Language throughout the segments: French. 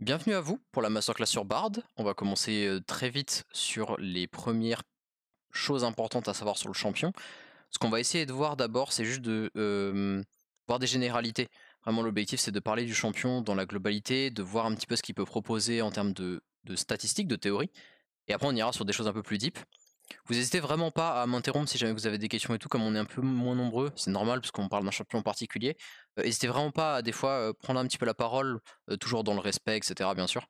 Bienvenue à vous pour la masterclass sur Bard. On va commencer très vite sur les premières choses importantes à savoir sur le champion. Ce qu'on va essayer de voir d'abord, c'est juste de voir des généralités. Vraiment, l'objectif, c'est de parler du champion dans la globalité, de voir un petit peu ce qu'il peut proposer en termes de, statistiques, de théorie. Et après, on ira sur des choses un peu plus deep. Vous n'hésitez vraiment pas à m'interrompre si jamais vous avez des questions et tout, comme on est un peu moins nombreux, c'est normal parce qu'on parle d'un champion particulier. n'hésitez euh, vraiment pas à des fois euh, prendre un petit peu la parole, euh, toujours dans le respect, etc. bien sûr,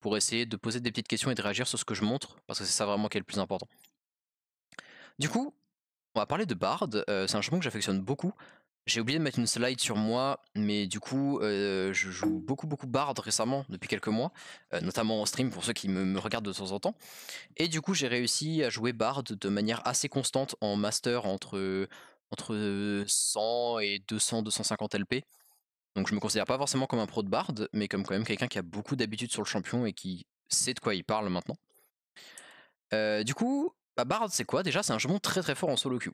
pour essayer de poser des petites questions et de réagir sur ce que je montre, parce que c'est ça vraiment qui est le plus important. Du coup, on va parler de Bard, c'est un champion que j'affectionne beaucoup, j'ai oublié de mettre une slide sur moi, mais du coup, euh, je joue beaucoup, beaucoup Bard récemment, depuis quelques mois, euh, notamment en stream pour ceux qui me, regardent de temps en temps. Et du coup, j'ai réussi à jouer Bard de manière assez constante en master entre, entre 100 et 200, 250 LP. Donc je me considère pas forcément comme un pro de Bard, mais comme quand même quelqu'un qui a beaucoup d'habitude sur le champion et qui sait de quoi il parle maintenant. Euh, du coup, bah, Bard, c'est quoi Déjà, c'est un jouement très très fort en solo queue.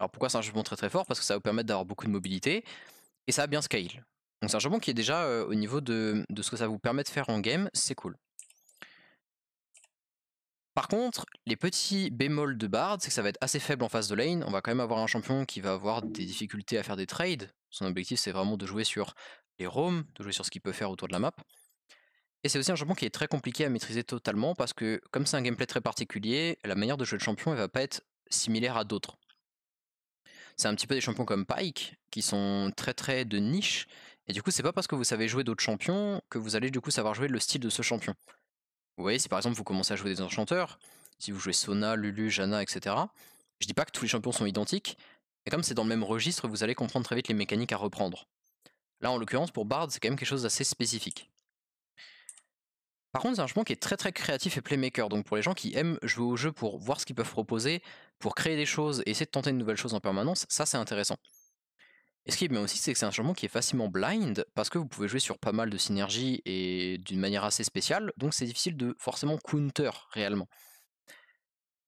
Alors pourquoi c'est un champion très très fort Parce que ça va vous permettre d'avoir beaucoup de mobilité et ça a bien scale. Donc c'est un champion qui est déjà au niveau de, ce que ça vous permet de faire en game, c'est cool. Par contre, les petits bémols de Bard, c'est que ça va être assez faible en phase de lane. On va quand même avoir un champion qui va avoir des difficultés à faire des trades. Son objectif c'est vraiment de jouer sur les roams, de jouer sur ce qu'il peut faire autour de la map. Et c'est aussi un champion qui est très compliqué à maîtriser totalement parce que comme c'est un gameplay très particulier, la manière de jouer le champion elle va pas être similaire à d'autres c'est un petit peu des champions comme Pike qui sont très très de niche. Et du coup, c'est pas parce que vous savez jouer d'autres champions que vous allez du coup savoir jouer le style de ce champion. Vous voyez, si par exemple vous commencez à jouer des enchanteurs, si vous jouez Sona, Lulu, Janna, etc., je dis pas que tous les champions sont identiques, mais comme c'est dans le même registre, vous allez comprendre très vite les mécaniques à reprendre. Là, en l'occurrence, pour Bard, c'est quand même quelque chose d'assez spécifique. Par contre, c'est un changement qui est très très créatif et playmaker. Donc pour les gens qui aiment jouer au jeu pour voir ce qu'ils peuvent proposer, pour créer des choses et essayer de tenter de nouvelles choses en permanence, ça c'est intéressant. Et ce qui est bien aussi, c'est que c'est un changement qui est facilement blind parce que vous pouvez jouer sur pas mal de synergies et d'une manière assez spéciale, donc c'est difficile de forcément counter réellement.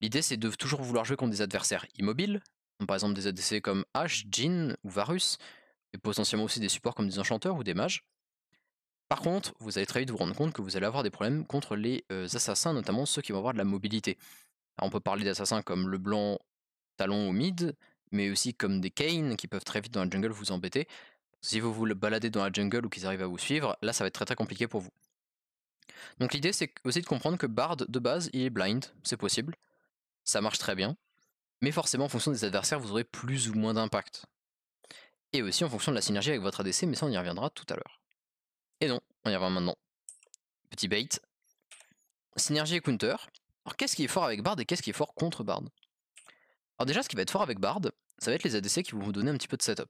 L'idée c'est de toujours vouloir jouer contre des adversaires immobiles, par exemple des ADC comme Ash, Jin ou Varus, et potentiellement aussi des supports comme des enchanteurs ou des mages. Par contre, vous allez très vite vous rendre compte que vous allez avoir des problèmes contre les euh, assassins, notamment ceux qui vont avoir de la mobilité. on peut parler d'assassins comme le blanc, talon au mid, mais aussi comme des Kane qui peuvent très vite dans la jungle vous embêter. Si vous vous baladez dans la jungle ou qu'ils arrivent à vous suivre, là ça va être très très compliqué pour vous. Donc l'idée c'est aussi de comprendre que Bard de base il est blind, c'est possible, ça marche très bien, mais forcément en fonction des adversaires vous aurez plus ou moins d'impact. Et aussi en fonction de la synergie avec votre ADC, mais ça on y reviendra tout à l'heure. Et non, on y revient maintenant. Petit bait. Synergie et counter. Alors qu'est-ce qui est fort avec Bard et qu'est-ce qui est fort contre Bard Alors déjà, ce qui va être fort avec Bard, ça va être les ADC qui vont vous donner un petit peu de setup.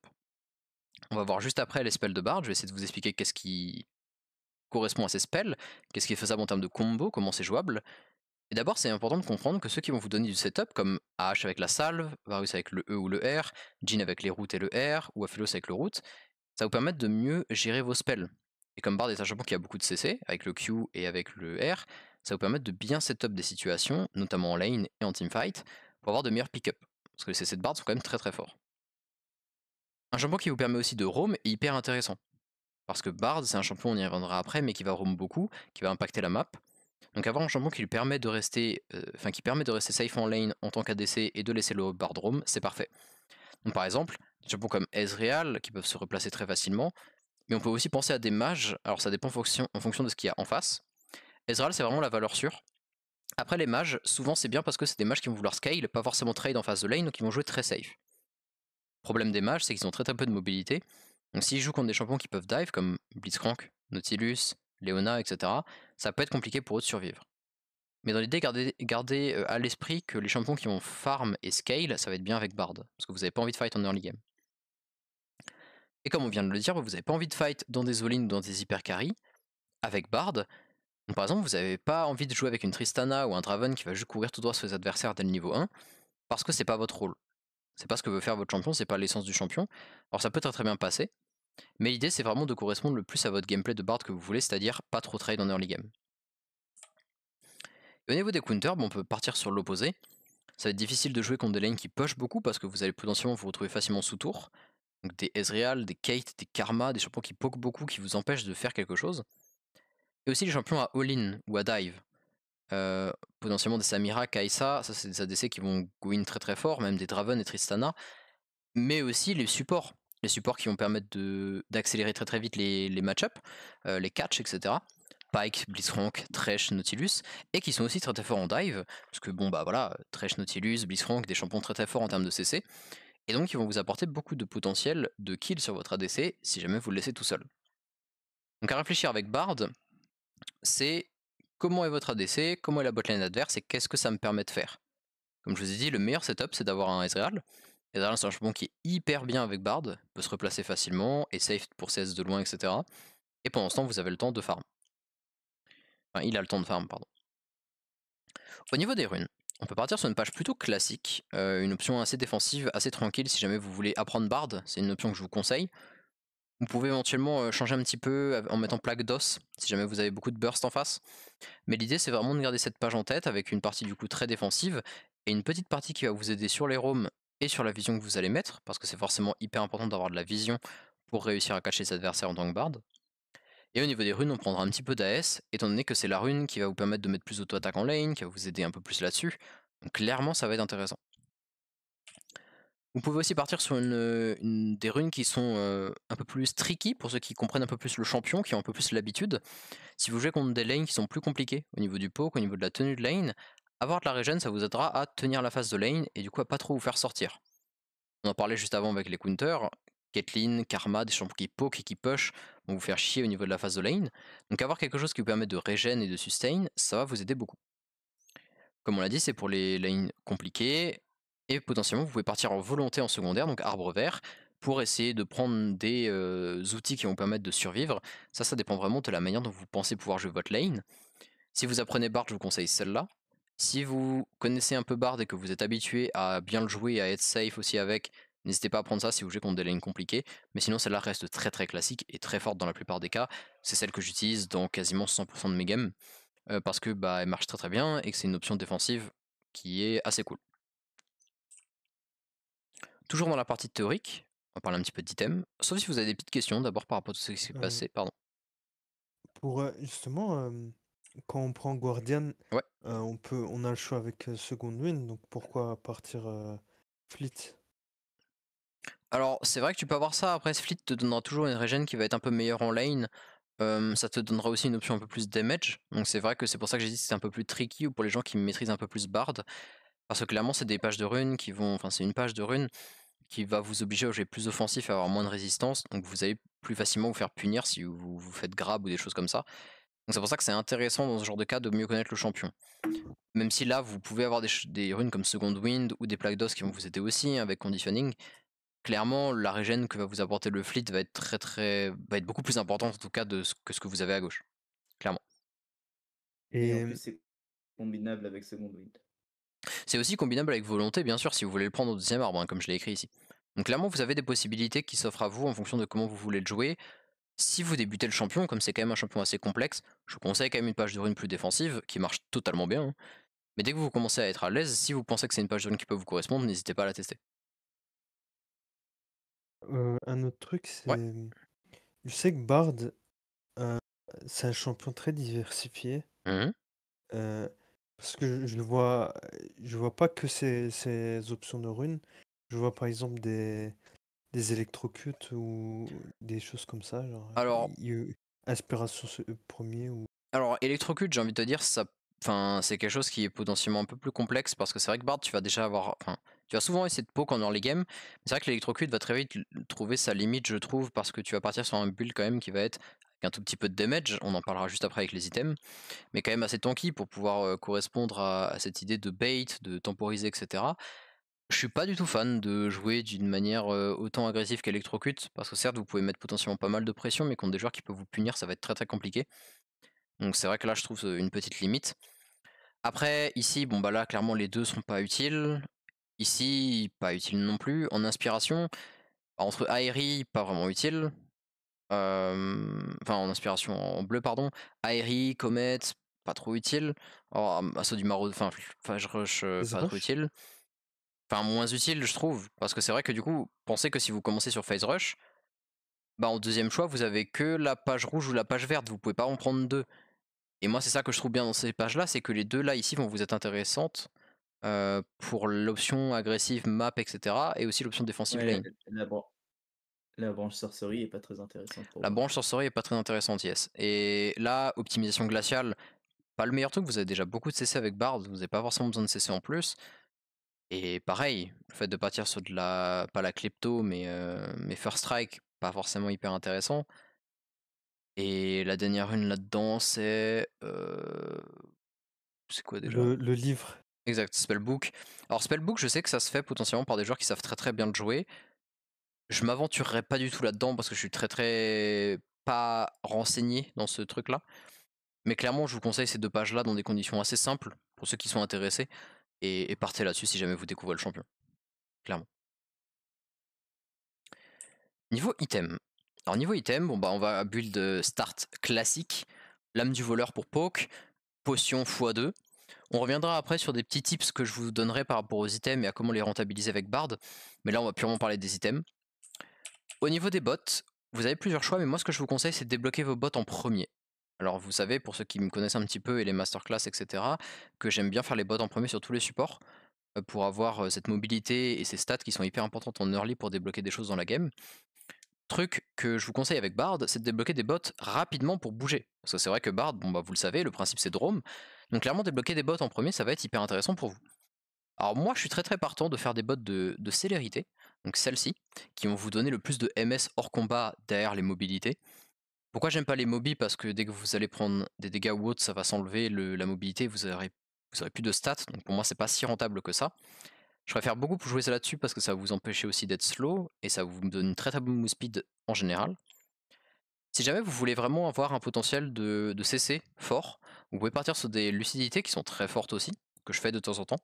On va voir juste après les spells de Bard, je vais essayer de vous expliquer qu'est-ce qui correspond à ces spells, qu'est-ce qui est faisable en termes de combo, comment c'est jouable. Et d'abord, c'est important de comprendre que ceux qui vont vous donner du setup, comme AH avec la salve, Varus avec le E ou le R, Jin avec les routes et le R, ou Aphelos avec le route, ça va vous permettre de mieux gérer vos spells. Et comme Bard est un champion qui a beaucoup de CC, avec le Q et avec le R, ça vous permet de bien setup des situations, notamment en lane et en teamfight, pour avoir de meilleurs pick-up. Parce que les CC de Bard sont quand même très très forts. Un champion qui vous permet aussi de roam est hyper intéressant. Parce que Bard, c'est un champion, on y reviendra après, mais qui va roam beaucoup, qui va impacter la map. Donc avoir un champion qui lui permet de rester, euh, enfin qui permet de rester safe en lane en tant qu'ADC et de laisser le Bard roam, c'est parfait. Donc par exemple, des champions comme Ezreal, qui peuvent se replacer très facilement, mais on peut aussi penser à des mages. Alors ça dépend en fonction, de ce qu'il y a en face. Ezreal, c'est vraiment la valeur sûre. Après les mages, souvent c'est bien parce que c'est des mages qui vont vouloir scale, pas forcément trade en face de lane, donc ils vont jouer très safe. Le problème des mages, c'est qu'ils ont très très peu de mobilité. Donc s'ils jouent contre des champions qui peuvent dive, comme Blitzcrank, Nautilus, Leona, etc., ça peut être compliqué pour eux de survivre. Mais dans l'idée, gardez, gardez, euh, à l'esprit que les champions qui vont farm et scale, ça va être bien avec Bard, parce que vous n'avez pas envie de fight en early game. Et comme on vient de le dire, vous n'avez pas envie de fight dans des all dans des hypercaries. Avec Bard, par exemple, vous n'avez pas envie de jouer avec une Tristana ou un Draven qui va juste courir tout droit sur les adversaires dès le niveau 1, parce que c'est pas votre rôle. C'est pas ce que veut faire votre champion, c'est pas l'essence du champion. Alors ça peut très très bien passer, mais l'idée c'est vraiment de correspondre le plus à votre gameplay de Bard que vous voulez, c'est-à-dire pas trop trade en early game. Et au niveau des counters, on peut partir sur l'opposé. Ça va être difficile de jouer contre des lanes qui push beaucoup parce que vous allez potentiellement vous retrouver facilement sous tour donc des Ezreal, des Kate, des Karma, des champions qui poke beaucoup, qui vous empêchent de faire quelque chose. Et aussi les champions à all-in ou à dive. Euh, potentiellement des Samira, Kaisa, ça c'est des ADC qui vont go-in très très fort, même des Draven et Tristana. Mais aussi les supports. Les supports qui vont permettre d'accélérer très très vite les, match-ups, euh, les catch, etc. Pike, Blitzcrank, Thresh, Nautilus, et qui sont aussi très très forts en dive, parce que bon bah voilà, Thresh, Nautilus, Blitzcrank, des champions très très forts en termes de CC, et donc ils vont vous apporter beaucoup de potentiel de kill sur votre ADC si jamais vous le laissez tout seul. Donc à réfléchir avec Bard, c'est comment est votre ADC, comment est la botlane adverse et qu'est-ce que ça me permet de faire. Comme je vous ai dit, le meilleur setup c'est d'avoir un Ezreal. Ezreal c'est un champion qui est hyper bien avec Bard, peut se replacer facilement, et safe pour CS de loin, etc. Et pendant ce temps vous avez le temps de farm. Enfin, il a le temps de farm, pardon. Au niveau des runes, on peut partir sur une page plutôt classique, euh, une option assez défensive, assez tranquille si jamais vous voulez apprendre Bard, c'est une option que je vous conseille. Vous pouvez éventuellement euh, changer un petit peu en mettant plaque d'os si jamais vous avez beaucoup de burst en face. Mais l'idée c'est vraiment de garder cette page en tête avec une partie du coup très défensive et une petite partie qui va vous aider sur les rooms et sur la vision que vous allez mettre parce que c'est forcément hyper important d'avoir de la vision pour réussir à cacher ses adversaires en tant que Bard. Et au niveau des runes, on prendra un petit peu d'AS, étant donné que c'est la rune qui va vous permettre de mettre plus d'auto-attaque en lane, qui va vous aider un peu plus là-dessus. Donc clairement, ça va être intéressant. Vous pouvez aussi partir sur euh, des runes qui sont euh, un peu plus tricky pour ceux qui comprennent un peu plus le champion, qui ont un peu plus l'habitude. Si vous jouez contre des lanes qui sont plus compliquées au niveau du poke, au niveau de la tenue de lane, avoir de la régène, ça vous aidera à tenir la phase de lane et du coup à pas trop vous faire sortir. On en parlait juste avant avec les counters, Caitlyn, Karma, des champions qui poke et qui push vont vous faire chier au niveau de la phase de lane. Donc avoir quelque chose qui vous permet de regen et de sustain, ça va vous aider beaucoup. Comme on l'a dit, c'est pour les lanes compliquées, et potentiellement vous pouvez partir en volonté en secondaire, donc arbre vert, pour essayer de prendre des euh, outils qui vont vous permettre de survivre. Ça, ça dépend vraiment de la manière dont vous pensez pouvoir jouer votre lane. Si vous apprenez Bard, je vous conseille celle-là. Si vous connaissez un peu Bard et que vous êtes habitué à bien le jouer, et à être safe aussi avec, N'hésitez pas à prendre ça si vous voulez contre des lignes compliquées, mais sinon celle-là reste très très classique et très forte dans la plupart des cas. C'est celle que j'utilise dans quasiment 100% de mes games, euh, parce que bah, elle marche très très bien et que c'est une option défensive qui est assez cool. Toujours dans la partie théorique, on va parler un petit peu d'items, sauf si vous avez des petites questions d'abord par rapport à tout ce qui s'est mmh. passé. Pardon. Pour euh, justement, quand on prend Guardian, euh, on, peut, on a le choix avec Second Wind, donc pourquoi partir Fleet alors, c'est vrai que tu peux avoir ça. Après, ce te donnera toujours une regen qui va être un peu meilleure en lane. ça te donnera aussi une option un peu plus damage. Donc, c'est vrai que c'est pour ça que j'ai dit que c'est un peu plus tricky ou pour les gens qui maîtrisent un peu plus Bard. Parce que clairement, c'est des pages de runes qui vont. Enfin, c'est une page de runes qui va vous obliger à jouer plus offensif et à avoir moins de résistance. Donc, vous allez plus facilement vous faire punir si vous, vous faites grab ou des choses comme ça. Donc, c'est pour ça que c'est intéressant dans ce genre de cas de mieux connaître le champion. Même si là, vous pouvez avoir des, des runes comme Second Wind ou des plaques d'os qui vont vous aider aussi avec conditioning clairement, la régène que va vous apporter le fleet va être très très va être beaucoup plus importante en tout cas de ce, que ce que vous avez à gauche, clairement. Et, euh, c'est combinable avec second wind. C'est aussi combinable avec volonté, bien sûr, si vous voulez le prendre au deuxième arbre, hein, comme je l'ai écrit ici. Donc clairement, vous avez des possibilités qui s'offrent à vous en fonction de comment vous voulez le jouer. Si vous débutez le champion, comme c'est quand même un champion assez complexe, je vous conseille quand même une page de rune plus défensive, qui marche totalement bien. Hein. Mais dès que vous commencez à être à l'aise, si vous pensez que c'est une page de rune qui peut vous correspondre, n'hésitez pas à la tester. Euh, un autre truc, c'est. Mmh, je sais que Bard, euh, c'est un champion très diversifié. Mmh. Euh, parce que je ne vois, je vois pas que ces, ces options de runes. Je vois par exemple des, des électrocutes ou des choses comme ça. Genre, Alors. Aspiration premier ou. Alors, électrocute, j'ai envie de te dire, ça Enfin, c'est quelque chose qui est potentiellement un peu plus complexe parce que c'est vrai que Bard, tu vas déjà avoir. tu vas souvent essayer de poke en les game c'est vrai que l'électrocute va très vite trouver sa limite, je trouve, parce que tu vas partir sur un build quand même qui va être avec un tout petit peu de damage. On en parlera juste après avec les items. Mais quand même assez tanky pour pouvoir correspondre à, cette idée de bait, de temporiser, etc. Je suis pas du tout fan de jouer d'une manière autant agressive qu'électrocute parce que certes, vous pouvez mettre potentiellement pas mal de pression, mais contre des joueurs qui peuvent vous punir, ça va être très très compliqué. Donc c'est vrai que là, je trouve une petite limite. Après, ici, bon bah là, clairement, les deux sont pas utiles. Ici, pas utile non plus. En inspiration, entre Aerie, pas vraiment utile. enfin, en inspiration en bleu, pardon. Aerie, Comet, pas trop utile. Oh, Assaut ah, bah, du Maraud, enfin, Rush, euh, pas trop utile. Enfin, moins utile, je trouve. Parce que c'est vrai que du coup, pensez que si vous commencez sur Phase Rush, bah, en deuxième choix, vous avez que la page rouge ou la page verte. Vous pouvez pas en prendre deux. Et moi, c'est ça que je trouve bien dans ces pages-là, c'est que les deux là ici vont vous être intéressantes euh, pour l'option agressive map, etc. Et aussi l'option défensive lane. La, branche sorcerie est pas très intéressante. la branche sorcerie est pas très intéressante, yes. Et là, optimisation glaciale, pas le meilleur truc. Vous avez déjà beaucoup de CC avec Bard, vous n'avez pas forcément besoin de CC en plus. Et pareil, le fait de partir sur de la, pas la klepto, mais, euh, mais first strike, pas forcément hyper intéressant. Et la dernière rune là-dedans, c'est. Euh, c'est quoi déjà Le, livre. Exact, Spellbook. Alors, Spellbook, je sais que ça se fait potentiellement par des joueurs qui savent très très bien le jouer. Je m'aventurerai pas du tout là-dedans parce que je suis très très pas renseigné dans ce truc-là. Mais clairement, je vous conseille ces deux pages-là dans des conditions assez simples pour ceux qui sont intéressés. Et, et partez là-dessus si jamais vous découvrez le champion. Clairement. Niveau item, alors niveau item, bon bah on va build euh, start classique, lame du voleur pour poke, potion x2. On reviendra après sur des petits tips que je vous donnerai par rapport aux items et à comment les rentabiliser avec Bard, mais là on va purement parler des items. Au niveau des bots, vous avez plusieurs choix, mais moi ce que je vous conseille c'est de débloquer vos bots en premier. Alors vous savez, pour ceux qui me connaissent un petit peu et les masterclass, etc., que j'aime bien faire les bots en premier sur tous les supports, euh, pour avoir euh, cette mobilité et ces stats qui sont hyper importantes en early pour débloquer des choses dans la game truc que je vous conseille avec Bard, c'est de débloquer des bots rapidement pour bouger. Parce que c'est vrai que Bard, bon, bah, vous le savez, le principe c'est Drome. Donc clairement, débloquer des bots en premier, ça va être hyper intéressant pour vous. Alors moi, je suis très très partant de faire des bots de, de célérité, donc celles-ci, qui vont vous donner le plus de MS hors combat derrière les mobilités. Pourquoi j'aime pas les mobis Parce que dès que vous allez prendre des dégâts ou autre, ça va s'enlever la mobilité, vous aurez, vous aurez plus de stats, donc pour moi c'est pas si rentable que ça. Je préfère beaucoup jouer ça là-dessus parce que ça va vous empêcher aussi d'être slow et ça vous donne une très très bonne speed en général. Si jamais vous voulez vraiment avoir un potentiel de, CC fort, vous pouvez partir sur des lucidités qui sont très fortes aussi, que je fais de temps en temps.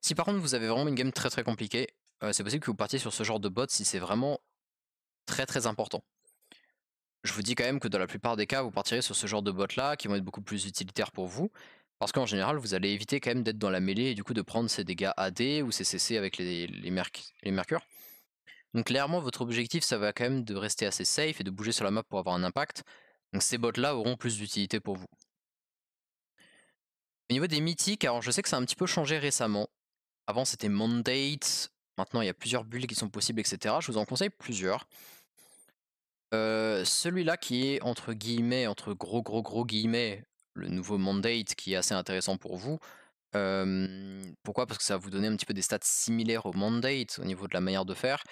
Si par contre vous avez vraiment une game très très compliquée, euh, c'est possible que vous partiez sur ce genre de bot si c'est vraiment très très important. Je vous dis quand même que dans la plupart des cas, vous partirez sur ce genre de bot là qui vont être beaucoup plus utilitaires pour vous parce qu'en général, vous allez éviter quand même d'être dans la mêlée et du coup de prendre ces dégâts AD ou CCC CC avec les, les, les mercures. Donc clairement, votre objectif, ça va quand même de rester assez safe et de bouger sur la map pour avoir un impact. Donc ces bots-là auront plus d'utilité pour vous. Au niveau des mythiques, alors je sais que ça a un petit peu changé récemment. Avant c'était Mandate, maintenant il y a plusieurs bulles qui sont possibles, etc. Je vous en conseille plusieurs. Euh, celui-là qui est entre guillemets, entre gros gros gros guillemets, le nouveau mandate qui est assez intéressant pour vous. pourquoi Parce que ça va vous donner un petit peu des stats similaires au mandate au niveau de la manière de faire.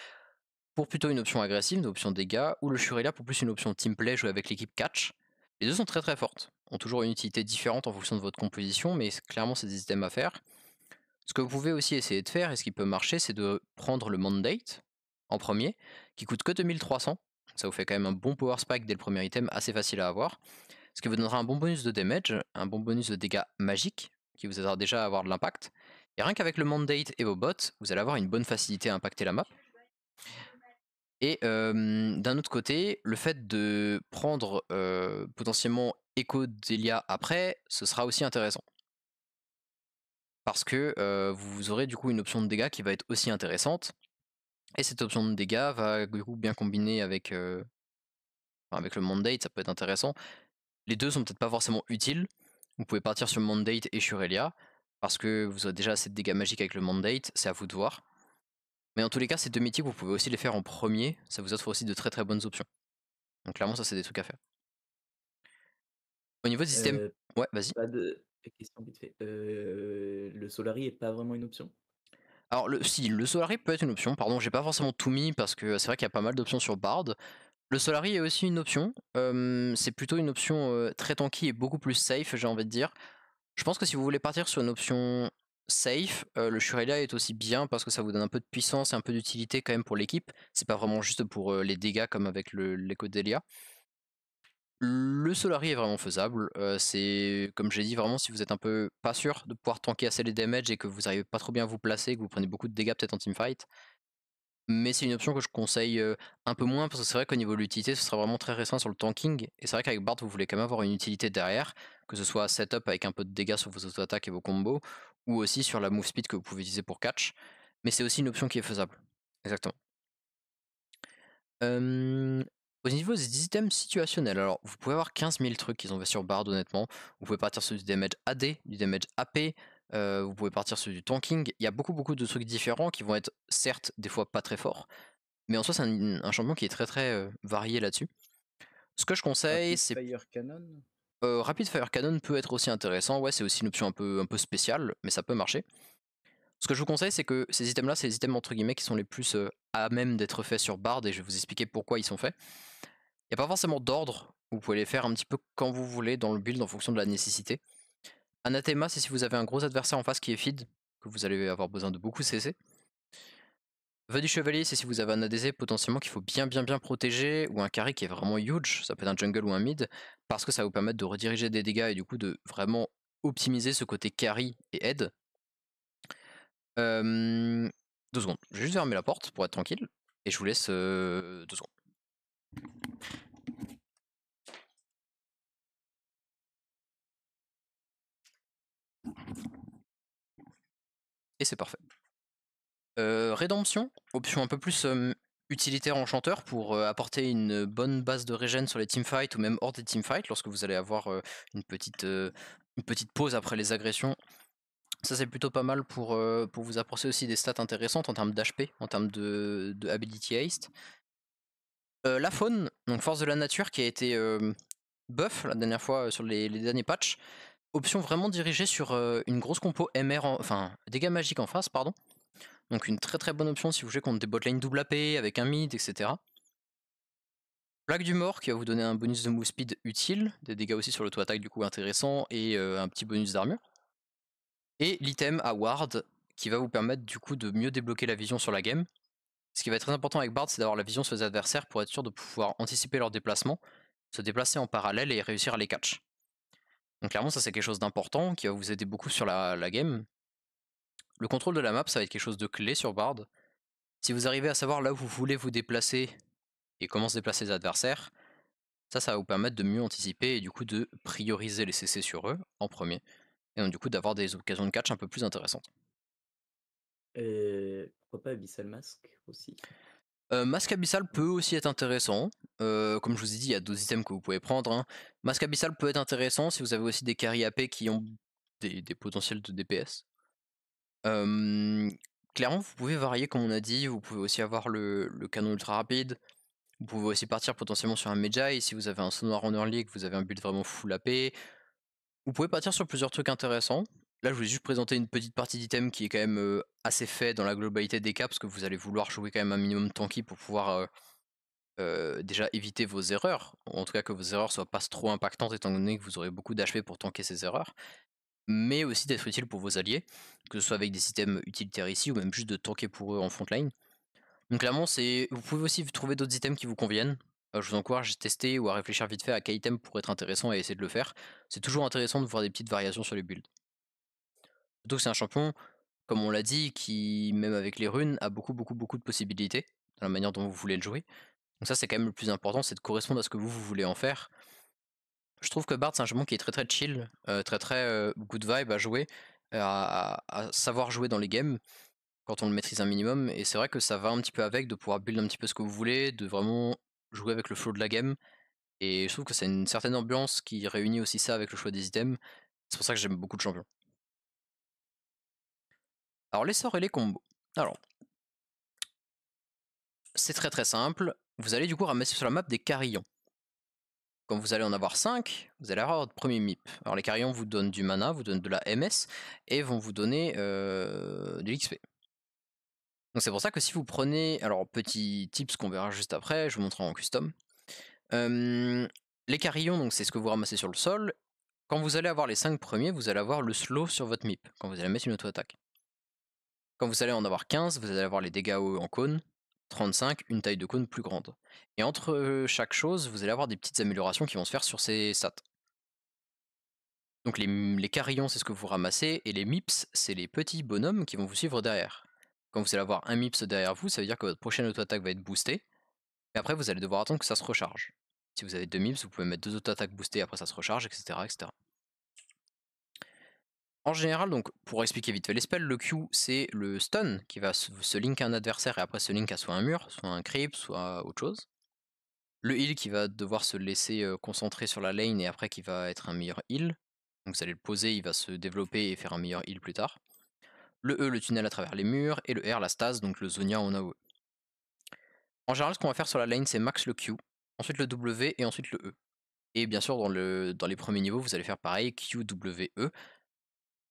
Pour plutôt une option agressive, une option dégâts, ou le Shurila pour plus une option team play jouer avec l'équipe catch. Les deux sont très très fortes, ont toujours une utilité différente en fonction de votre composition, mais clairement c'est des items à faire. Ce que vous pouvez aussi essayer de faire, et ce qui peut marcher, c'est de prendre le mandate en premier, qui coûte que 2300. Ça vous fait quand même un bon power spike dès le premier item, assez facile à avoir ce qui vous donnera un bon bonus de damage, un bon bonus de dégâts magiques, qui vous aidera déjà à avoir de l'impact. Et rien qu'avec le mandate et vos bots, vous allez avoir une bonne facilité à impacter la map. Et d'un autre côté, le fait de prendre potentiellement Echo Delia après, ce sera aussi intéressant. Parce que vous aurez du coup une option de dégâts qui va être aussi intéressante. Et cette option de dégâts va du coup bien combiner avec, avec le mandate, ça peut être intéressant les deux sont peut-être pas forcément utiles. Vous pouvez partir sur Mandate et sur Elia, parce que vous aurez déjà assez de dégâts magiques avec le Mandate, c'est à vous de voir. Mais en tous les cas, ces deux métiers, vous pouvez aussi les faire en premier, ça vous offre aussi de très très bonnes options. Donc clairement, ça c'est des trucs à faire. Au niveau du système... Euh, ouais, vas-y. fait. Euh, le Solari est pas vraiment une option alors, le, si, le Solari peut être une option. Pardon, j'ai pas forcément tout mis parce que c'est vrai qu'il y a pas mal d'options sur Bard. Le Solari est aussi une option. c'est plutôt une option très tanky et beaucoup plus safe, j'ai envie de dire. Je pense que si vous voulez partir sur une option safe, le Shurelia est aussi bien parce que ça vous donne un peu de puissance et un peu d'utilité quand même pour l'équipe. C'est pas vraiment juste pour les dégâts comme avec l'Echo Delia. Le Solari est vraiment faisable. c'est comme j'ai dit vraiment si vous êtes un peu pas sûr de pouvoir tanker assez les damage et que vous n'arrivez pas trop bien à vous placer, que vous prenez beaucoup de dégâts peut-être en teamfight, mais c'est une option que je conseille un peu moins parce que c'est vrai qu'au niveau de l'utilité, ce sera vraiment très récent sur le tanking. Et c'est vrai qu'avec Bard, vous voulez quand même avoir une utilité derrière, que ce soit setup avec un peu de dégâts sur vos auto-attaques et vos combos, ou aussi sur la move speed que vous pouvez utiliser pour catch. Mais c'est aussi une option qui est faisable. Exactement. au niveau des items situationnels, alors vous pouvez avoir 15 000 trucs qu'ils ont fait sur Bard honnêtement. Vous pouvez partir sur du damage AD, du damage AP, vous pouvez partir sur du tanking. Il y a beaucoup, beaucoup de trucs différents qui vont être, certes, des fois pas très forts, mais en soit c'est un, un, champion qui est très, très varié là-dessus. Ce que je conseille, c'est. Fire Rapid Fire Cannon peut être aussi intéressant. Ouais, c'est aussi une option un peu, un peu spéciale, mais ça peut marcher. Ce que je vous conseille, c'est que ces items-là, c'est les items entre guillemets qui sont les plus à même d'être faits sur Bard, et je vais vous expliquer pourquoi ils sont faits. Il n'y a pas forcément d'ordre, vous pouvez les faire un petit peu quand vous voulez dans le build en fonction de la nécessité. Anathema, c'est si vous avez un gros adversaire en face qui est feed, que vous allez avoir besoin de beaucoup cesser. Va du chevalier, c'est si vous avez un ADC potentiellement qu'il faut bien bien bien protéger, ou un carry qui est vraiment huge, ça peut être un jungle ou un mid, parce que ça vous permettre de rediriger des dégâts et du coup de vraiment optimiser ce côté carry et aide. Deux secondes, je vais juste fermer la porte pour être tranquille, et je vous laisse deux secondes. et c'est parfait. rédemption, option un peu plus utilitaire enchanteur pour apporter une bonne base de régène sur les teamfights ou même hors des teamfights lorsque vous allez avoir une, petite, une petite pause après les agressions. Ça c'est plutôt pas mal pour, pour vous apporter aussi des stats intéressantes en termes d'HP, en termes de, de ability haste. la faune, donc force de la nature qui a été buff la dernière fois sur les derniers patchs, option vraiment dirigée sur euh, une grosse compo MR, enfin dégâts magiques en face, pardon. Donc une très très bonne option si vous jouez contre des botlane double AP avec un mid, etc. Plaque du mort qui va vous donner un bonus de move speed utile, des dégâts aussi sur l'auto-attaque du coup intéressant et euh, un petit bonus d'armure. Et l'item à ward qui va vous permettre du coup de mieux débloquer la vision sur la game. Ce qui va être très important avec Bard, c'est d'avoir la vision sur les adversaires pour être sûr de pouvoir anticiper leurs déplacements, se déplacer en parallèle et réussir à les catch. Donc clairement, ça c'est quelque chose d'important qui va vous aider beaucoup sur la, game. Le contrôle de la map, ça va être quelque chose de clé sur Bard. Si vous arrivez à savoir là où vous voulez vous déplacer et comment se déplacer les adversaires, ça, ça va vous permettre de mieux anticiper et du coup de prioriser les CC sur eux en premier. Et donc du coup d'avoir des occasions de catch un peu plus intéressantes. pourquoi pas Abyssal Mask aussi euh, Masque Abyssal peut aussi être intéressant. Euh, comme je vous ai dit, il y a deux items que vous pouvez prendre. Hein. Masque Abyssal peut être intéressant si vous avez aussi des carry AP qui ont des, potentiels de DPS. clairement, vous pouvez varier, comme on a dit. Vous pouvez aussi avoir le, canon ultra rapide. Vous pouvez aussi partir potentiellement sur un Medjay si vous avez un sonar en early et que vous avez un build vraiment full AP. Vous pouvez partir sur plusieurs trucs intéressants. Là, je voulais juste présenter une petite partie d'item qui est quand même euh, assez fait dans la globalité des cas, parce que vous allez vouloir jouer quand même un minimum tanky pour pouvoir euh, euh, déjà éviter vos erreurs, en tout cas que vos erreurs soient pas trop impactantes, étant donné que vous aurez beaucoup d'HP pour tanker ces erreurs, mais aussi d'être utile pour vos alliés, que ce soit avec des items utilitaires ici, ou même juste de tanker pour eux en frontline. Donc clairement, vous pouvez aussi trouver d'autres items qui vous conviennent, je vous encourage à tester ou à réfléchir vite fait à quel item pourrait être intéressant et essayer de le faire. C'est toujours intéressant de voir des petites variations sur les builds. Surtout que c'est un champion, comme on l'a dit, qui, même avec les runes, a beaucoup, beaucoup, beaucoup de possibilités dans la manière dont vous voulez le jouer. Donc ça, c'est quand même le plus important, c'est de correspondre à ce que vous, vous voulez en faire. Je trouve que Bard, c'est un champion qui est très, très chill, euh, très, très euh, good vibe à jouer, euh, à, savoir jouer dans les games quand on le maîtrise un minimum. Et c'est vrai que ça va un petit peu avec de pouvoir build un petit peu ce que vous voulez, de vraiment jouer avec le flow de la game. Et je trouve que c'est une certaine ambiance qui réunit aussi ça avec le choix des items. C'est pour ça que j'aime beaucoup le champion. Alors les sorts et les combos. Alors, c'est très très simple. Vous allez du coup ramasser sur la map des carillons. Quand vous allez en avoir 5, vous allez avoir votre premier MIP. Alors les carillons vous donnent du mana, vous donnent de la MS et vont vous donner de l'XP. Donc c'est pour ça que si vous prenez, alors petit tips qu'on verra juste après, je vous montrerai en custom. les carillons, donc c'est ce que vous ramassez sur le sol. Quand vous allez avoir les 5 premiers, vous allez avoir le slow sur votre MIP, quand vous allez mettre une auto-attaque. Quand vous allez en avoir 15, vous allez avoir les dégâts en cône, 35, une taille de cône plus grande. Et entre chaque chose, vous allez avoir des petites améliorations qui vont se faire sur ces stats. Donc les, carillons, c'est ce que vous ramassez, et les mips, c'est les petits bonhommes qui vont vous suivre derrière. Quand vous allez avoir un mips derrière vous, ça veut dire que votre prochaine auto-attaque va être boostée, et après vous allez devoir attendre que ça se recharge. Si vous avez deux mips, vous pouvez mettre deux auto-attaques boostées, après ça se recharge, etc. En général, donc, pour expliquer vite fait les spells, le Q, c'est le stun qui va se, link à un adversaire et après se link à soit un mur, soit un creep, soit autre chose. Le heal qui va devoir se laisser euh, concentrer sur la lane et après qui va être un meilleur heal. Donc vous allez le poser, il va se développer et faire un meilleur heal plus tard. Le E, le tunnel à travers les murs, et le R, la stase, donc le Zonia en AOE. En général, ce qu'on va faire sur la lane, c'est max le Q, ensuite le W et ensuite le E. Et bien sûr, dans, le, dans les premiers niveaux, vous allez faire pareil, Q, W, E,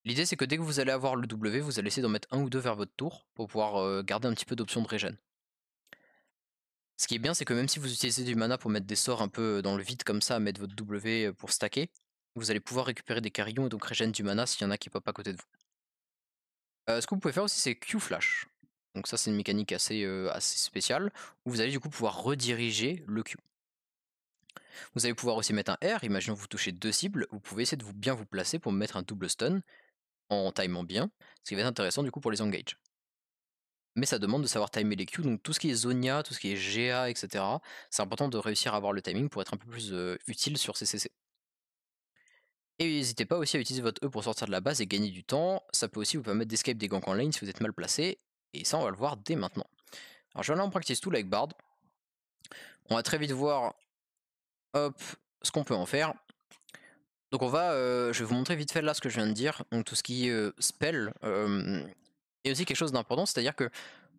L'idée c'est que dès que vous allez avoir le W, vous allez essayer d'en mettre un ou deux vers votre tour pour pouvoir euh, garder un petit peu d'options de régène. Ce qui est bien, c'est que même si vous utilisez du mana pour mettre des sorts un peu euh, dans le vide comme ça, mettre votre W euh, pour stacker, vous allez pouvoir récupérer des carillons et donc régène du mana s'il y en a qui pop à côté de vous. ce que vous pouvez faire aussi, c'est Q-Flash. Donc ça, c'est une mécanique assez, assez spéciale, où vous allez du coup pouvoir rediriger le Q. Vous allez pouvoir aussi mettre un R, imaginons que vous touchez deux cibles, vous pouvez essayer de bien vous placer pour mettre un double stun, en timant bien, ce qui va être intéressant du coup pour les engage. Mais ça demande de savoir timer les queues, donc tout ce qui est Zonia, tout ce qui est GA, etc. C'est important de réussir à avoir le timing pour être un peu plus utile sur ces CC. Et n'hésitez pas aussi à utiliser votre E pour sortir de la base et gagner du temps. Ça peut aussi vous permettre d'escape des ganks en lane si vous êtes mal placé. Et ça, on va le voir dès maintenant. Alors je vais aller en practice tout avec Bard. On va très vite voir hop, ce qu'on peut en faire. Donc on va, euh, je vais vous montrer vite fait là ce que je viens de dire, donc tout ce qui est euh, spell, euh, et aussi quelque chose d'important, c'est-à-dire que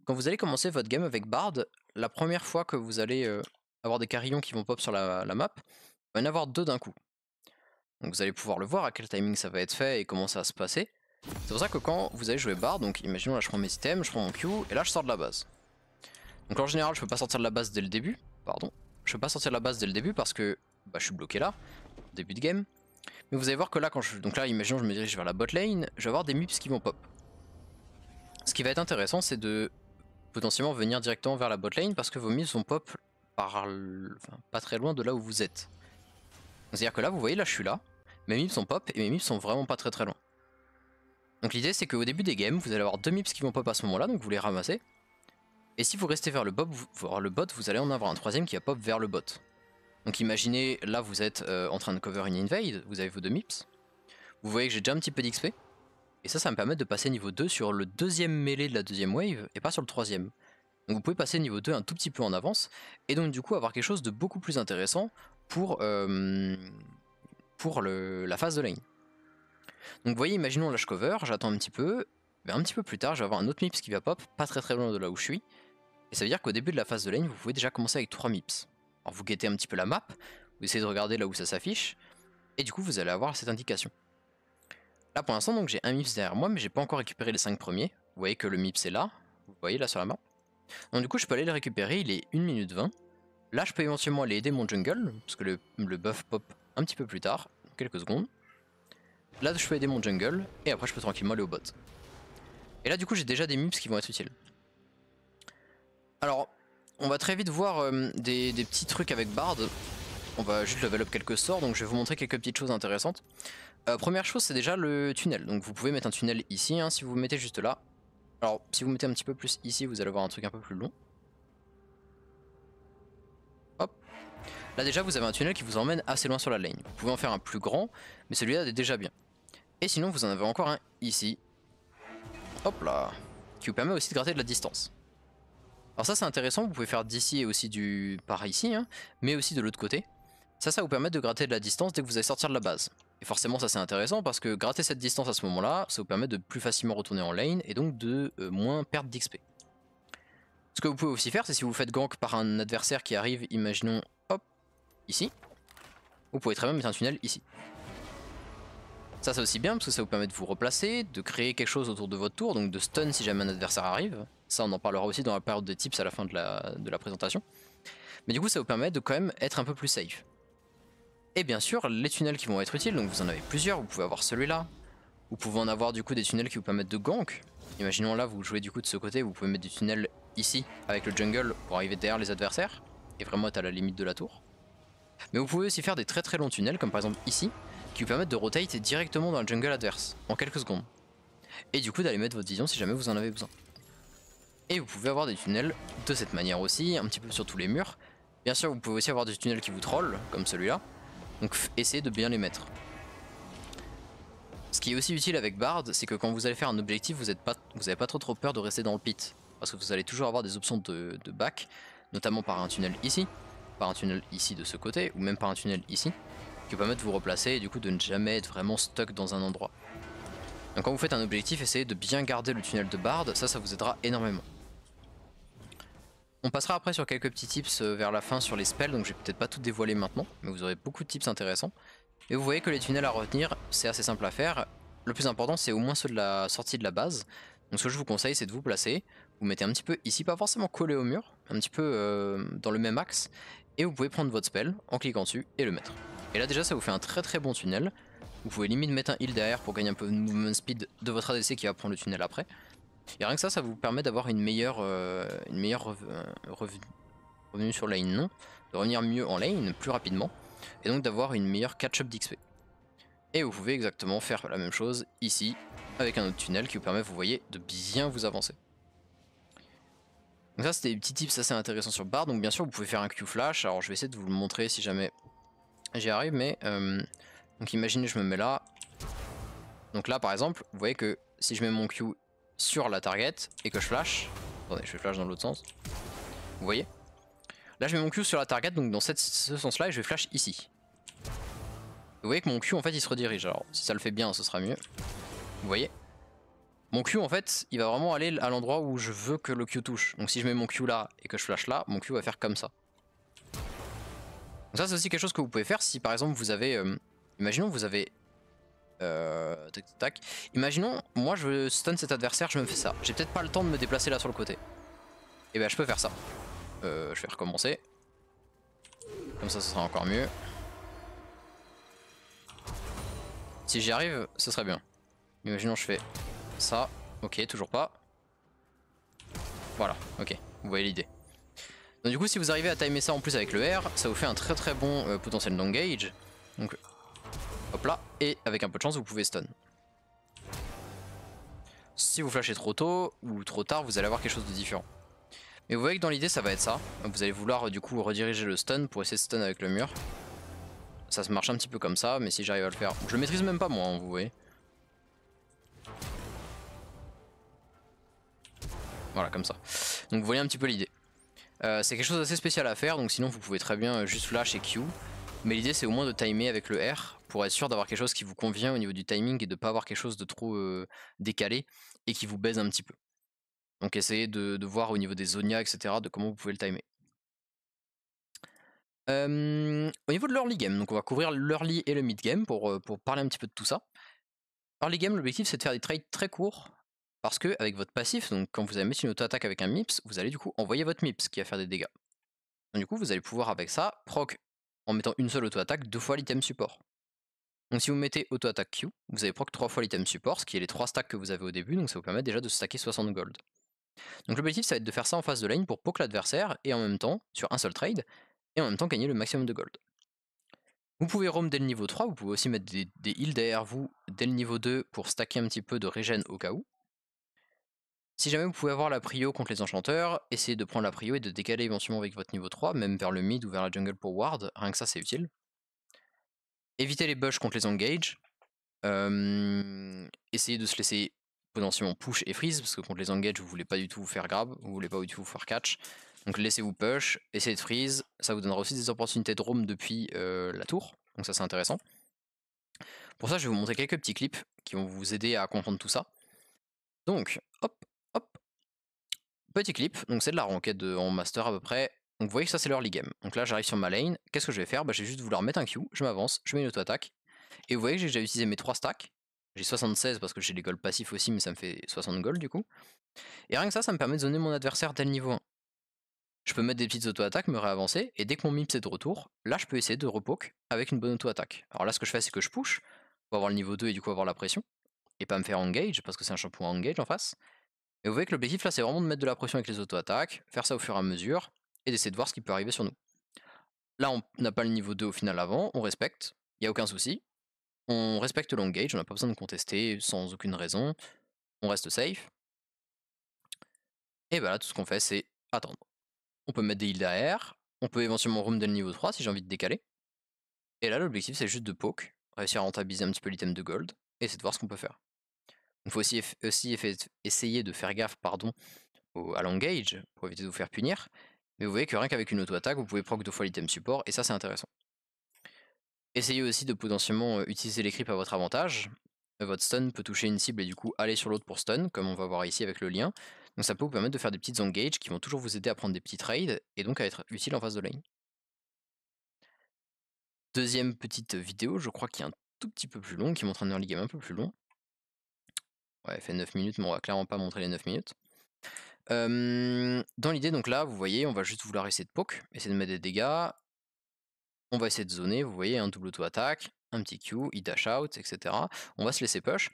quand vous allez commencer votre game avec Bard, la première fois que vous allez avoir des carillons qui vont pop sur la, map, il va y en avoir deux d'un coup. Donc vous allez pouvoir le voir à quel timing ça va être fait et comment ça va se passer. C'est pour ça que quand vous allez jouer Bard, donc imaginons là je prends mes items, je prends mon Q, et là je sors de la base. Donc en général je peux pas sortir de la base dès le début, pardon, je peux pas sortir de la base dès le début parce que bah, je suis bloqué là, début de game. Mais vous allez voir que là, quand je, donc là, imaginons, je me dirige vers la bot lane, je vais avoir des mips qui vont pop. Ce qui va être intéressant, c'est de potentiellement venir directement vers la bot lane parce que vos mips vont pop par pas très loin de là où vous êtes. C'est-à-dire que là, vous voyez, là, je suis là, mes mips sont pop et mes mips sont vraiment pas très très loin. Donc l'idée, c'est qu'au début des games, vous allez avoir deux mips qui vont pop à ce moment-là, donc vous les ramassez. Et si vous restez vers le, vers le bot, vous allez en avoir un troisième qui va pop vers le bot. Donc imaginez, là vous êtes euh, en train de cover une invade, vous avez vos deux mips. Vous voyez que j'ai déjà un petit peu d'XP. Et ça, ça me permet de passer niveau 2 sur le deuxième mêlée de la deuxième wave et pas sur le troisième. Donc vous pouvez passer niveau 2 un tout petit peu en avance et donc du coup avoir quelque chose de beaucoup plus intéressant pour, euh, pour la phase de lane. Donc vous voyez, imaginons là je cover, j'attends un petit peu, un petit peu plus tard je vais avoir un autre mips qui va pop, pas très très loin de là où je suis. Et ça veut dire qu'au début de la phase de lane, vous pouvez déjà commencer avec trois mips. Alors vous guettez un petit peu la map, vous essayez de regarder là où ça s'affiche, et du coup vous allez avoir cette indication. Là pour l'instant donc j'ai un MIPS derrière moi, mais j'ai pas encore récupéré les 5 premiers. Vous voyez que le MIPS est là, vous voyez là sur la map. Donc du coup je peux aller le récupérer, il est 1 minute 20. Là je peux éventuellement aller aider mon jungle, parce que le, le buff pop un petit peu plus tard, quelques secondes. Là je peux aider mon jungle, et après je peux tranquillement aller au bot. Et là du coup j'ai déjà des MIPS qui vont être utiles. Alors on va très vite voir euh, des, petits trucs avec Bard. On va juste level up quelques sorts, donc je vais vous montrer quelques petites choses intéressantes. Euh, première chose, c'est déjà le tunnel. Donc vous pouvez mettre un tunnel ici, hein, si vous mettez juste là. Alors, si vous mettez un petit peu plus ici, vous allez avoir un truc un peu plus long. Hop. Là déjà, vous avez un tunnel qui vous emmène assez loin sur la lane. Vous pouvez en faire un plus grand, mais celui-là est déjà bien. Et sinon, vous en avez encore un ici. Hop là. Qui vous permet aussi de gratter de la distance. Alors ça c'est intéressant, vous pouvez faire d'ici et aussi du par ici, hein, mais aussi de l'autre côté. Ça, ça vous permet de gratter de la distance dès que vous allez sortir de la base. Et forcément ça c'est intéressant parce que gratter cette distance à ce moment-là, ça vous permet de plus facilement retourner en lane et donc de euh, moins perdre d'XP. Ce que vous pouvez aussi faire, c'est si vous faites gank par un adversaire qui arrive, imaginons, hop, ici, vous pouvez très bien mettre un tunnel ici. Ça c'est aussi bien parce que ça vous permet de vous replacer, de créer quelque chose autour de votre tour, donc de stun si jamais un adversaire arrive. Ça, on en parlera aussi dans la période de tips à la fin de la, présentation. Mais du coup, ça vous permet de quand même être un peu plus safe. Et bien sûr, les tunnels qui vont être utiles, donc vous en avez plusieurs, vous pouvez avoir celui-là. Vous pouvez en avoir du coup des tunnels qui vous permettent de gank. Imaginons là, vous jouez du coup de ce côté, vous pouvez mettre des tunnels ici, avec le jungle, pour arriver derrière les adversaires, et vraiment être à la limite de la tour. Mais vous pouvez aussi faire des très très longs tunnels, comme par exemple ici, qui vous permettent de rotate directement dans le jungle adverse, en quelques secondes. Et du coup d'aller mettre votre vision si jamais vous en avez besoin. Et vous pouvez avoir des tunnels de cette manière aussi, un petit peu sur tous les murs. Bien sûr, vous pouvez aussi avoir des tunnels qui vous trollent, comme celui-là. Donc essayez de bien les mettre. Ce qui est aussi utile avec Bard, c'est que quand vous allez faire un objectif, vous n'avez pas, trop trop peur de rester dans le pit. Parce que vous allez toujours avoir des options de, de back, notamment par un tunnel ici, par un tunnel ici de ce côté, ou même par un tunnel ici, qui vous permet de vous replacer et du coup de ne jamais être vraiment stuck dans un endroit. Donc quand vous faites un objectif, essayez de bien garder le tunnel de Bard, ça, ça vous aidera énormément. On passera après sur quelques petits tips euh, vers la fin sur les spells, donc je vais peut-être pas tout dévoiler maintenant, mais vous aurez beaucoup de tips intéressants. Et vous voyez que les tunnels à retenir, c'est assez simple à faire. Le plus important, c'est au moins ceux de la sortie de la base. Donc ce que je vous conseille, c'est de vous placer, vous mettez un petit peu ici, pas forcément collé au mur, un petit peu euh, dans le même axe, et vous pouvez prendre votre spell en cliquant dessus et le mettre. Et là déjà ça vous fait un très très bon tunnel, vous pouvez limite mettre un heal derrière pour gagner un peu de movement speed de votre ADC qui va prendre le tunnel après. Et rien que ça, ça vous permet d'avoir une meilleure, euh, une meilleure euh, revenu sur lane non, de revenir mieux en lane plus rapidement, et donc d'avoir une meilleure catch-up d'XP. Et vous pouvez exactement faire la même chose ici, avec un autre tunnel qui vous permet, vous voyez, de bien vous avancer. Donc ça c'était des petits tips assez intéressants sur Bard, donc bien sûr vous pouvez faire un Q flash, alors je vais essayer de vous le montrer si jamais j'y arrive, mais euh, donc imaginez je me mets là, donc là par exemple, vous voyez que si je mets mon Q sur la target et que je flash. Attendez, je flash dans l'autre sens. Vous voyez Là, je mets mon Q sur la target, donc dans cette, ce sens-là, et je vais flash ici. Vous voyez que mon Q, en fait, il se redirige. Alors, si ça le fait bien, ce sera mieux. Vous voyez Mon Q, en fait, il va vraiment aller à l'endroit où je veux que le Q touche. Donc si je mets mon Q là et que je flash là, mon Q va faire comme ça. Donc ça, c'est aussi quelque chose que vous pouvez faire si, par exemple, vous avez... Imaginons euh, imaginons, vous avez euh, tac, Imaginons, moi je stun cet adversaire, je me fais ça. J'ai peut-être pas le temps de me déplacer là sur le côté. Et eh bah ben, je peux faire ça. Euh, je vais recommencer. Comme ça, ce sera encore mieux. Si j'y arrive, ce serait bien. Imaginons, je fais ça. Ok, toujours pas. Voilà, ok. Vous voyez l'idée. Donc du coup, si vous arrivez à timer ça en plus avec le R, ça vous fait un très très bon euh, potentiel d'engage. Donc Hop là, et avec un peu de chance, vous pouvez stun. Si vous flashez trop tôt ou trop tard, vous allez avoir quelque chose de différent. Mais vous voyez que dans l'idée, ça va être ça. Vous allez vouloir euh, du coup rediriger le stun pour essayer de stun avec le mur. Ça se marche un petit peu comme ça, mais si j'arrive à le faire... Je le maîtrise même pas moi, hein, vous voyez. Voilà, comme ça. Donc vous voyez un petit peu l'idée. Euh, c'est quelque chose d'assez spécial à faire, donc sinon vous pouvez très bien euh, juste flash et Q. Mais l'idée c'est au moins de timer avec le R pour être sûr d'avoir quelque chose qui vous convient au niveau du timing et de ne pas avoir quelque chose de trop décalé et qui vous baise un petit peu. Donc essayez de, voir au niveau des zonia, etc., de comment vous pouvez le timer. au niveau de l'early game, donc on va couvrir l'early et le mid game pour, pour parler un petit peu de tout ça. Early game, l'objectif c'est de faire des trades très courts parce que avec votre passif, donc quand vous allez mettre une auto-attaque avec un MIPS, vous allez du coup envoyer votre MIPS qui va faire des dégâts. du coup, vous allez pouvoir avec ça proc en mettant une seule auto-attaque deux fois l'item support. Donc si vous mettez auto-attaque Q, vous avez proc 3 fois l'item support, ce qui est les 3 stacks que vous avez au début, donc ça vous permet déjà de stacker 60 gold. Donc l'objectif ça va être de faire ça en face de lane pour poke l'adversaire et en même temps, sur un seul trade, et en même temps gagner le maximum de gold. Vous pouvez roam dès le niveau 3, vous pouvez aussi mettre des, des heals derrière vous dès le niveau 2 pour stacker un petit peu de regen au cas où. Si jamais vous pouvez avoir la prio contre les enchanteurs, essayez de prendre la prio et de décaler éventuellement avec votre niveau 3, même vers le mid ou vers la jungle pour ward, rien que ça c'est utile. Évitez les bush contre les engage. Euh, essayez de se laisser potentiellement push et freeze, parce que contre les engage, vous voulez pas du tout vous faire grab, vous voulez pas du tout vous faire catch. Donc laissez-vous push, essayez de freeze, ça vous donnera aussi des opportunités de roam depuis euh, la tour, donc ça c'est intéressant. Pour ça, je vais vous montrer quelques petits clips qui vont vous aider à comprendre tout ça. Donc, hop, hop, petit clip, donc c'est de la de en master à peu près, donc vous voyez que ça c'est leur game, Donc là j'arrive sur ma lane, qu'est-ce que je vais faire bah, Je vais juste vouloir mettre un Q, je m'avance, je mets une auto-attaque. Et vous voyez que j'ai déjà utilisé mes 3 stacks. J'ai 76 parce que j'ai des goals passifs aussi, mais ça me fait 60 gold du coup. Et rien que ça, ça me permet de donner mon adversaire dès le niveau 1. Je peux mettre des petites auto-attaques, me réavancer, et dès que mon MIPS est de retour, là je peux essayer de repoke avec une bonne auto-attaque. Alors là ce que je fais c'est que je push, pour avoir le niveau 2 et du coup avoir la pression, et pas me faire engage, parce que c'est un champion engage en face. Et vous voyez que l'objectif là c'est vraiment de mettre de la pression avec les auto-attaques, faire ça au fur et à mesure, et d'essayer de voir ce qui peut arriver sur nous. Là, on n'a pas le niveau 2 au final avant, on respecte, il n'y a aucun souci. On respecte le long gauge, on n'a pas besoin de contester sans aucune raison. On reste safe. Et voilà, tout ce qu'on fait, c'est attendre. On peut mettre des heals derrière, on peut éventuellement room dès le niveau 3 si j'ai envie de décaler. Et là, l'objectif, c'est juste de poke, réussir à rentabiliser un petit peu l'item de gold, et c'est de voir ce qu'on peut faire. Il faut aussi, essayer de faire gaffe pardon, au, à long gauge, pour éviter de vous faire punir, mais vous voyez que rien qu'avec une auto-attaque, vous pouvez proc deux fois l'item support, et ça c'est intéressant. Essayez aussi de potentiellement utiliser les creeps à votre avantage. Votre stun peut toucher une cible et du coup aller sur l'autre pour stun, comme on va voir ici avec le lien. Donc ça peut vous permettre de faire des petites engages qui vont toujours vous aider à prendre des petits raids et donc à être utile en face de lane. Deuxième petite vidéo, je crois qu'il y a un tout petit peu plus long, qui montre un early game un peu plus long. Ouais, elle fait 9 minutes, mais on va clairement pas montrer les 9 minutes dans l'idée, donc là, vous voyez, on va juste vouloir essayer de poke, essayer de mettre des dégâts. On va essayer de zoner, vous voyez, un double auto-attaque, un petit Q, il dash out, etc. On va se laisser push.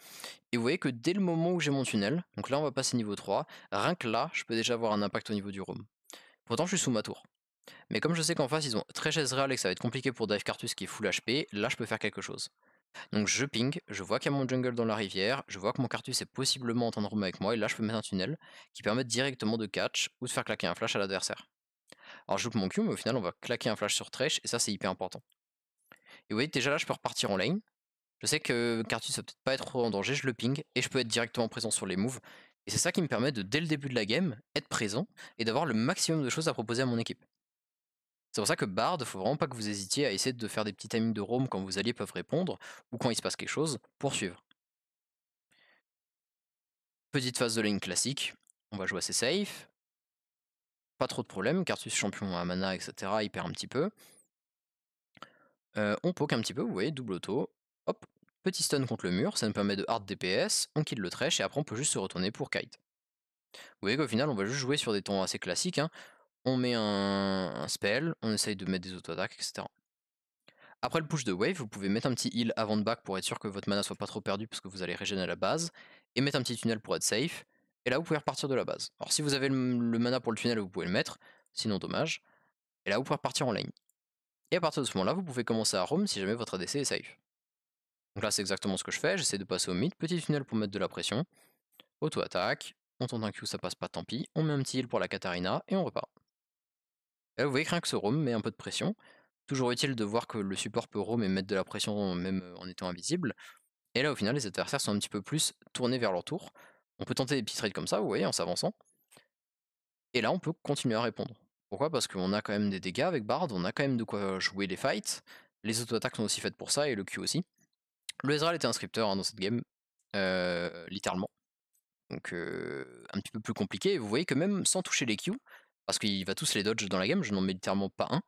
Et vous voyez que dès le moment où j'ai mon tunnel, donc là on va passer niveau 3, rien que là, je peux déjà avoir un impact au niveau du room Pourtant je suis sous ma tour. Mais comme je sais qu'en face ils ont très chaise réelle et que ça va être compliqué pour dive Cartus qui est full HP, là je peux faire quelque chose. Donc je ping, je vois qu'il y a mon jungle dans la rivière, je vois que mon cartus est possiblement en train de roam avec moi, et là je peux mettre un tunnel qui permet directement de catch ou de faire claquer un flash à l'adversaire. Alors je loupe mon Q, mais au final on va claquer un flash sur Thresh, et ça c'est hyper important. Et vous voyez, déjà là je peux repartir en lane, je sais que Cartus va peut-être pas être trop en danger, je le ping, et je peux être directement présent sur les moves, et c'est ça qui me permet de dès le début de la game, être présent, et d'avoir le maximum de choses à proposer à mon équipe. C'est pour ça que Bard, faut vraiment pas que vous hésitiez à essayer de faire des petits timings de Rome quand vos alliés peuvent répondre ou quand il se passe quelque chose poursuivre. Petite phase de lane classique, on va jouer assez safe. Pas trop de problèmes, Cartus champion à mana, etc. Il perd un petit peu. Euh, on poke un petit peu, vous voyez, double auto. Hop, petit stun contre le mur, ça nous permet de hard DPS, on kill le trash et après on peut juste se retourner pour kite. Vous voyez qu'au final on va juste jouer sur des temps assez classiques. Hein on met un, spell, on essaye de mettre des auto-attaques, etc. Après le push de wave, vous pouvez mettre un petit heal avant de back pour être sûr que votre mana soit pas trop perdu parce que vous allez régénérer la base, et mettre un petit tunnel pour être safe, et là vous pouvez repartir de la base. Alors si vous avez le, mana pour le tunnel, vous pouvez le mettre, sinon dommage, et là vous pouvez repartir en lane. Et à partir de ce moment-là, vous pouvez commencer à roam si jamais votre ADC est safe. Donc là c'est exactement ce que je fais, j'essaie de passer au mid, petit tunnel pour mettre de la pression, auto-attaque, on tente un Q, ça passe pas, tant pis, on met un petit heal pour la Katarina, et on repart. Là, ah vous voyez que rien que ce roam met un peu de pression. Toujours utile de voir que le support peut roam et mettre de la pression même en étant invisible. Et là, au final, les adversaires sont un petit peu plus tournés vers leur tour. On peut tenter des petits raids comme ça, vous voyez, en s'avançant. Et là, on peut continuer à répondre. Pourquoi Parce qu'on a quand même des dégâts avec Bard, on a quand même de quoi jouer les fights. Les auto-attaques sont aussi faites pour ça, et le Q aussi. Le Ezreal était un scripteur hein, dans cette game, littéralement. Donc un petit peu plus compliqué. Et vous voyez que même sans toucher les Q, parce qu'il va tous les dodge dans la game, je n'en mets littéralement pas un.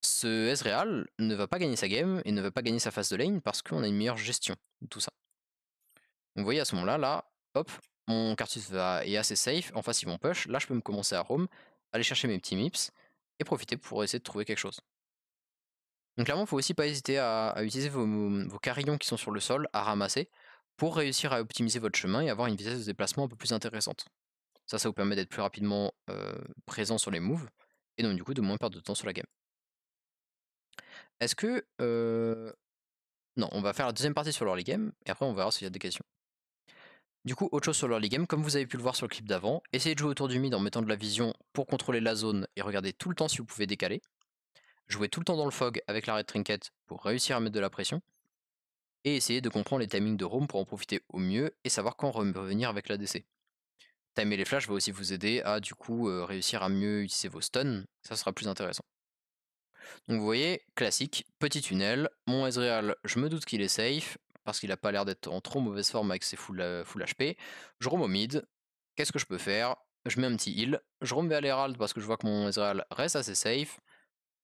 Ce Ezreal ne va pas gagner sa game et ne va pas gagner sa phase de lane parce qu'on a une meilleure gestion de tout ça. Donc vous voyez à ce moment-là, là, hop, mon Cartus va est assez safe, en face ils vont push, là je peux me commencer à roam, aller chercher mes petits mips et profiter pour essayer de trouver quelque chose. Donc clairement, il faut aussi pas hésiter à, utiliser vos, vos, carillons qui sont sur le sol, à ramasser, pour réussir à optimiser votre chemin et avoir une vitesse de déplacement un peu plus intéressante. Ça, ça vous permet d'être plus rapidement présent sur les moves, et donc du coup de moins perdre de temps sur la game. Est-ce que... Non, on va faire la deuxième partie sur l'early game, et après on verra s'il y a des questions. Du coup, autre chose sur l'early game, comme vous avez pu le voir sur le clip d'avant, essayez de jouer autour du mid en mettant de la vision pour contrôler la zone et regarder tout le temps si vous pouvez décaler. Jouez tout le temps dans le fog avec la red trinket pour réussir à mettre de la pression. Et essayez de comprendre les timings de roam pour en profiter au mieux et savoir quand revenir avec l'ADC. Timer les flashs va aussi vous aider à du coup euh, réussir à mieux utiliser vos stuns, ça sera plus intéressant. Donc vous voyez, classique, petit tunnel, mon Ezreal, je me doute qu'il est safe, parce qu'il a pas l'air d'être en trop mauvaise forme avec ses full, HP, euh, je roam au mid, qu'est-ce que je peux faire Je mets un petit heal, je remets vers l'Herald parce que je vois que mon Ezreal reste assez safe,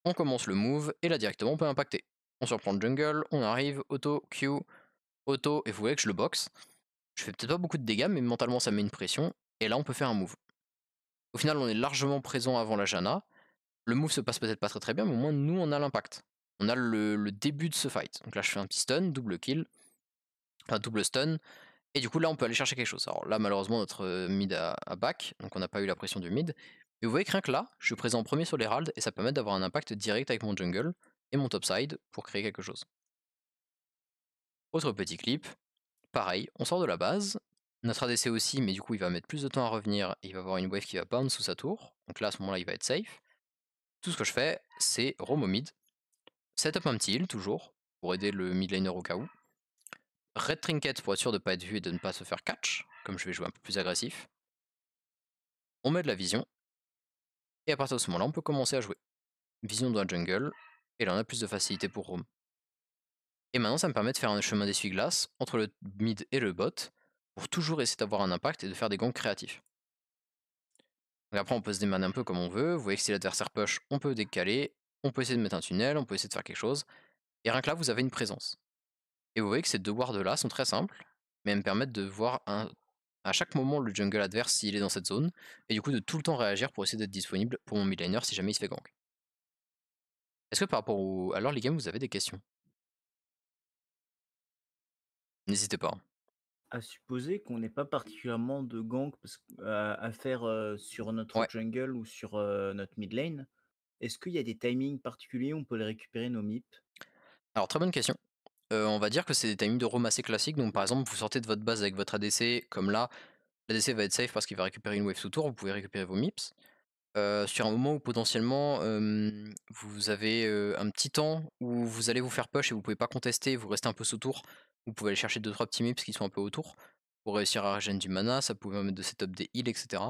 on commence le move, et là directement on peut impacter. On surprend le jungle, on arrive, auto, Q, auto, et vous voyez que je le boxe. Je fais peut-être pas beaucoup de dégâts, mais mentalement ça met une pression, et là on peut faire un move. Au final, on est largement présent avant la Jana. Le move se passe peut-être pas très très bien, mais au moins nous on a l'impact. On a le, début de ce fight. Donc là, je fais un petit stun, double kill, un double stun, et du coup là on peut aller chercher quelque chose. Alors là, malheureusement, notre euh, mid a, back, donc on n'a pas eu la pression du mid. Mais vous voyez rien que là, je suis présent en premier sur l'Herald et ça permet d'avoir un impact direct avec mon jungle et mon topside pour créer quelque chose. Autre petit clip, pareil, on sort de la base notre ADC aussi, mais du coup il va mettre plus de temps à revenir, et il va avoir une wave qui va bounce sous sa tour, donc là à ce moment-là il va être safe. Tout ce que je fais, c'est roam au mid, setup un petit heal toujours, pour aider le mid laner au cas où. Red Trinket pour être sûr de ne pas être vu et de ne pas se faire catch, comme je vais jouer un peu plus agressif. On met de la vision, et à partir de ce moment-là on peut commencer à jouer. Vision dans la jungle, et là on a plus de facilité pour roam. Et maintenant ça me permet de faire un chemin d'essuie-glace entre le mid et le bot, pour toujours essayer d'avoir un impact et de faire des gangs créatifs. après, on peut se démaner un peu comme on veut. Vous voyez que si l'adversaire push, on peut décaler, on peut essayer de mettre un tunnel, on peut essayer de faire quelque chose. Et rien que là, vous avez une présence. Et vous voyez que ces deux wards là sont très simples, mais elles me permettent de voir à chaque moment le jungle adverse s'il est dans cette zone, et du coup de tout le temps réagir pour essayer d'être disponible pour mon midliner si jamais il se fait gank. Est-ce que par rapport au... Alors les games, vous avez des questions N'hésitez pas. Hein à supposer qu'on n'ait pas particulièrement de gang à, faire sur notre jungle ou sur notre mid lane. Est-ce qu'il y a des timings particuliers où on peut les récupérer nos mips Alors, très bonne question. on va dire que c'est des timings de roam assez classiques. Donc, par exemple, vous sortez de votre base avec votre ADC, comme là, l'ADC va être safe parce qu'il va récupérer une wave sous tour, vous pouvez récupérer vos MIPs sur un moment où potentiellement vous avez un petit temps où vous allez vous faire push et vous ne pouvez pas contester, vous restez un peu sous tour, vous pouvez aller chercher 2-3 petits mips qui sont un peu autour pour réussir à régénérer du mana, ça peut mettre de de setup des heals, etc.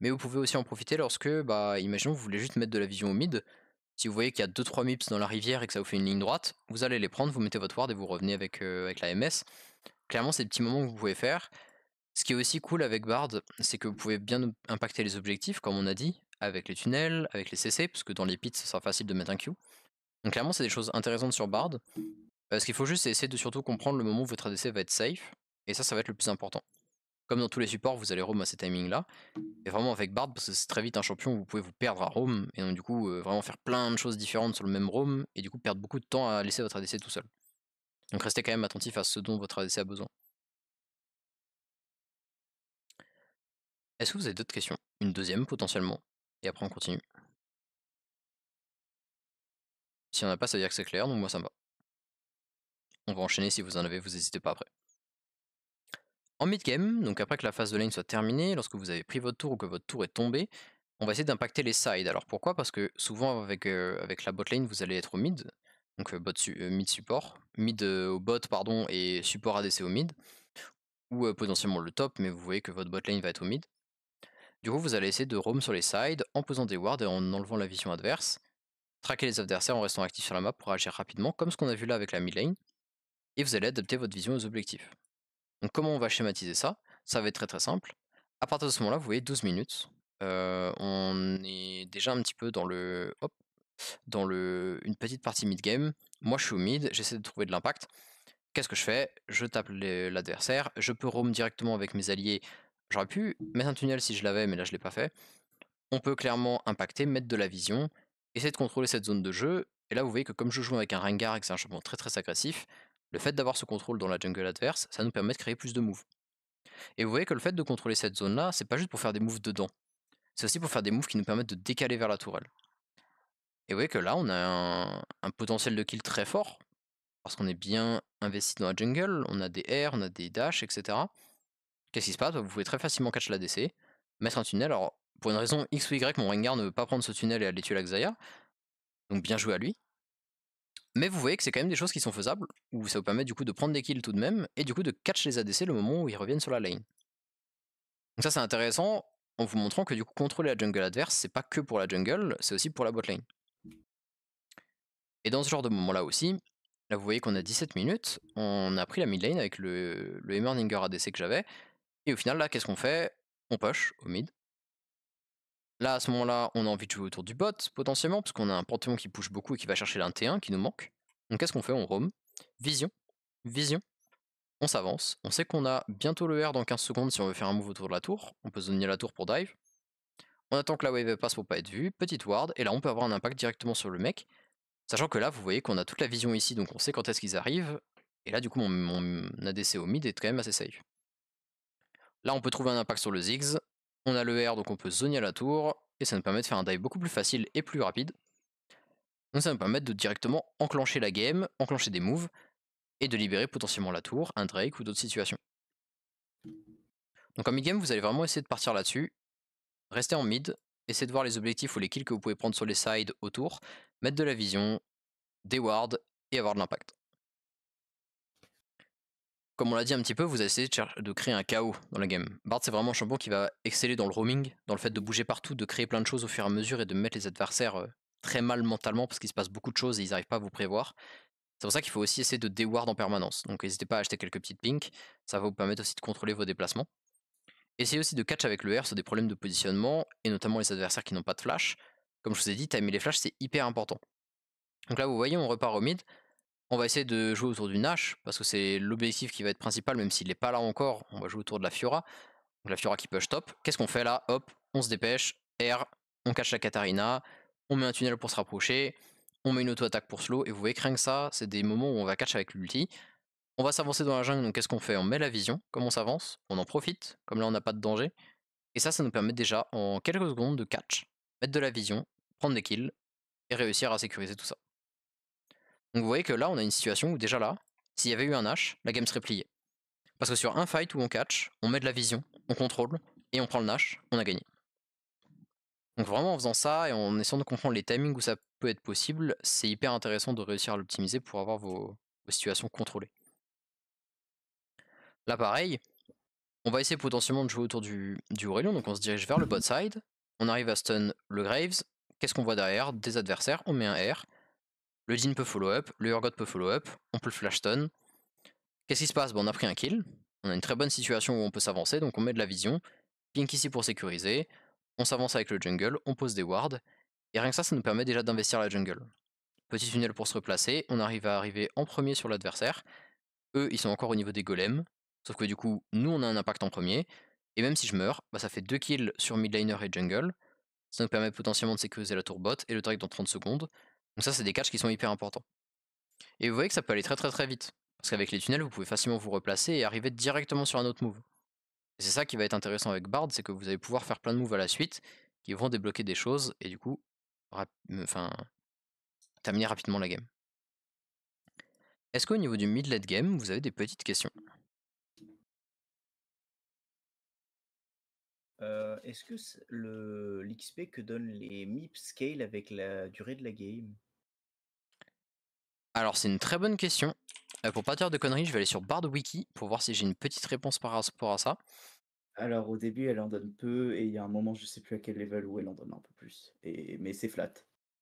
Mais vous pouvez aussi en profiter lorsque, bah, imaginons vous voulez juste mettre de la vision au mid, si vous voyez qu'il y a 2-3 mips dans la rivière et que ça vous fait une ligne droite, vous allez les prendre, vous mettez votre ward et vous revenez avec, avec la MS. Clairement, c'est des petits moments que vous pouvez faire. Ce qui est aussi cool avec Bard, c'est que vous pouvez bien impacter les objectifs, comme on a dit, avec les tunnels, avec les CC, parce que dans les pits, ce sera facile de mettre un Q. Donc clairement, c'est des choses intéressantes sur Bard. Euh, ce qu'il faut juste, c'est essayer de surtout comprendre le moment où votre ADC va être safe, et ça, ça va être le plus important. Comme dans tous les supports, vous allez roam à ces timings-là, et vraiment avec Bard, parce que c'est très vite un champion vous pouvez vous perdre à roam, et donc du coup, euh, vraiment faire plein de choses différentes sur le même roam, et du coup, perdre beaucoup de temps à laisser votre ADC tout seul. Donc restez quand même attentif à ce dont votre ADC a besoin. Est-ce que vous avez d'autres questions? Une deuxième potentiellement, et après on continue. Si on n'a pas, ça veut dire que c'est clair, donc moi ça va. On va enchaîner si vous en avez, vous n'hésitez pas après. En mid-game, donc après que la phase de lane soit terminée, lorsque vous avez pris votre tour ou que votre tour est tombé, on va essayer d'impacter les sides. Alors pourquoi Parce que souvent avec, euh, avec la bot lane, vous allez être au mid, donc euh, bot euh, mid support, mid au bot pardon et support ADC au mid, ou potentiellement le top, mais vous voyez que votre bot lane va être au mid. Du coup, vous allez essayer de roam sur les sides en posant des wards et en enlevant la vision adverse. Traquer les adversaires en restant actif sur la map pour agir rapidement, comme ce qu'on a vu là avec la mid lane. Et vous allez adapter votre vision aux objectifs. Donc comment on va schématiser ça Ça va être très très simple. À partir de ce moment-là, vous voyez 12 minutes. Euh, on est déjà un petit peu dans le... dans le, une petite partie mid-game. Moi, je suis au mid, j'essaie de trouver de l'impact. Qu'est-ce que je fais Je tape l'adversaire, je peux roam directement avec mes alliés J'aurais pu mettre un tunnel si je l'avais, mais là je l'ai pas fait. On peut clairement impacter, mettre de la vision, essayer de contrôler cette zone de jeu. Et là vous voyez que comme je joue avec un Rengar et que c'est un champion très très agressif, le fait d'avoir ce contrôle dans la jungle adverse, ça nous permet de créer plus de moves. Et vous voyez que le fait de contrôler cette zone là, c'est pas juste pour faire des moves dedans. C'est aussi pour faire des moves qui nous permettent de décaler vers la tourelle. Et vous voyez que là on a un, potentiel de kill très fort, parce qu'on est bien investi dans la jungle, on a des airs, on a des dash, etc. Qu'est-ce qui se passe Vous pouvez très facilement catch l'ADC, mettre un tunnel. Alors, pour une raison X ou Y, mon Rengar ne veut pas prendre ce tunnel et aller tuer la Donc, bien joué à lui. Mais vous voyez que c'est quand même des choses qui sont faisables, où ça vous permet du coup de prendre des kills tout de même, et du coup de catch les ADC le moment où ils reviennent sur la lane. Donc ça c'est intéressant, en vous montrant que du coup contrôler la jungle adverse, c'est pas que pour la jungle, c'est aussi pour la bot lane. Et dans ce genre de moment là aussi, là vous voyez qu'on a 17 minutes, on a pris la mid lane avec le, le ADC que j'avais, et au final, là, qu'est-ce qu'on fait On push au mid. Là, à ce moment-là, on a envie de jouer autour du bot, potentiellement, parce qu'on a un Panthéon qui push beaucoup et qui va chercher l'un T1 qui nous manque. Donc qu'est-ce qu'on fait On roam. Vision. Vision. On s'avance. On sait qu'on a bientôt le R dans 15 secondes si on veut faire un move autour de la tour. On peut zoner la tour pour dive. On attend que la wave passe pour pas être vue. Petite ward. Et là, on peut avoir un impact directement sur le mec. Sachant que là, vous voyez qu'on a toute la vision ici, donc on sait quand est-ce qu'ils arrivent. Et là, du coup, mon ADC au mid est quand même assez safe. Là, on peut trouver un impact sur le Ziggs. On a le R, donc on peut zoner à la tour. Et ça nous permet de faire un dive beaucoup plus facile et plus rapide. Donc ça nous permet de directement enclencher la game, enclencher des moves, et de libérer potentiellement la tour, un Drake ou d'autres situations. Donc en mid-game, vous allez vraiment essayer de partir là-dessus. rester en mid, essayer de voir les objectifs ou les kills que vous pouvez prendre sur les sides autour, mettre de la vision, des wards et avoir de l'impact comme on l'a dit un petit peu, vous essayez de, de créer un chaos dans la game. Bard, c'est vraiment un champion qui va exceller dans le roaming, dans le fait de bouger partout, de créer plein de choses au fur et à mesure et de mettre les adversaires euh, très mal mentalement parce qu'il se passe beaucoup de choses et ils n'arrivent pas à vous prévoir. C'est pour ça qu'il faut aussi essayer de déward en permanence. Donc n'hésitez pas à acheter quelques petites pinks, ça va vous permettre aussi de contrôler vos déplacements. Essayez aussi de catch avec le R sur des problèmes de positionnement et notamment les adversaires qui n'ont pas de flash. Comme je vous ai dit, timer les flashs c'est hyper important. Donc là vous voyez on repart au mid, on va essayer de jouer autour du Nash, parce que c'est l'objectif qui va être principal, même s'il n'est pas là encore. On va jouer autour de la Fiora. la Fiora qui push top. Qu'est-ce qu'on fait là Hop, on se dépêche. R, on cache la Katarina. On met un tunnel pour se rapprocher. On met une auto-attaque pour slow. Et vous voyez, rien que ça, c'est des moments où on va catch avec l'ulti. On va s'avancer dans la jungle, donc qu'est-ce qu'on fait On met la vision, comme on s'avance, on en profite, comme là on n'a pas de danger. Et ça, ça nous permet déjà, en quelques secondes, de catch, mettre de la vision, prendre des kills, et réussir à sécuriser tout ça. Donc vous voyez que là, on a une situation où déjà là, s'il y avait eu un Nash, la game serait pliée. Parce que sur un fight où on catch, on met de la vision, on contrôle, et on prend le Nash, on a gagné. Donc vraiment en faisant ça et en essayant de comprendre les timings où ça peut être possible, c'est hyper intéressant de réussir à l'optimiser pour avoir vos, situations contrôlées. Là pareil, on va essayer potentiellement de jouer autour du, du donc on se dirige vers le bot side, on arrive à stun le Graves, qu'est-ce qu'on voit derrière Des adversaires, on met un R, le Jin peut follow-up, le Urgot peut follow-up, on peut le flashstone. Qu'est-ce qui se passe bon, On a pris un kill, on a une très bonne situation où on peut s'avancer, donc on met de la vision, pink ici pour sécuriser, on s'avance avec le jungle, on pose des wards, et rien que ça, ça nous permet déjà d'investir la jungle. Petit tunnel pour se replacer, on arrive à arriver en premier sur l'adversaire, eux ils sont encore au niveau des golems, sauf que du coup, nous on a un impact en premier, et même si je meurs, bah, ça fait 2 kills sur midlaner et jungle, ça nous permet potentiellement de sécuriser la tour bot et le drake dans 30 secondes, donc ça, c'est des catchs qui sont hyper importants. Et vous voyez que ça peut aller très très très vite. Parce qu'avec les tunnels, vous pouvez facilement vous replacer et arriver directement sur un autre move. Et c'est ça qui va être intéressant avec Bard, c'est que vous allez pouvoir faire plein de moves à la suite qui vont débloquer des choses et du coup, terminer rapidement la game. Est-ce qu'au niveau du mid-late game, vous avez des petites questions Euh, est-ce que le l'XP que donnent les MIP scale avec la durée de la game Alors c'est une très bonne question. Euh, pour pas dire de conneries, je vais aller sur Bard Wiki pour voir si j'ai une petite réponse par rapport à ça. Alors au début, elle en donne peu et il y a un moment, je sais plus à quel level où elle en donne un peu plus. Et mais c'est flat.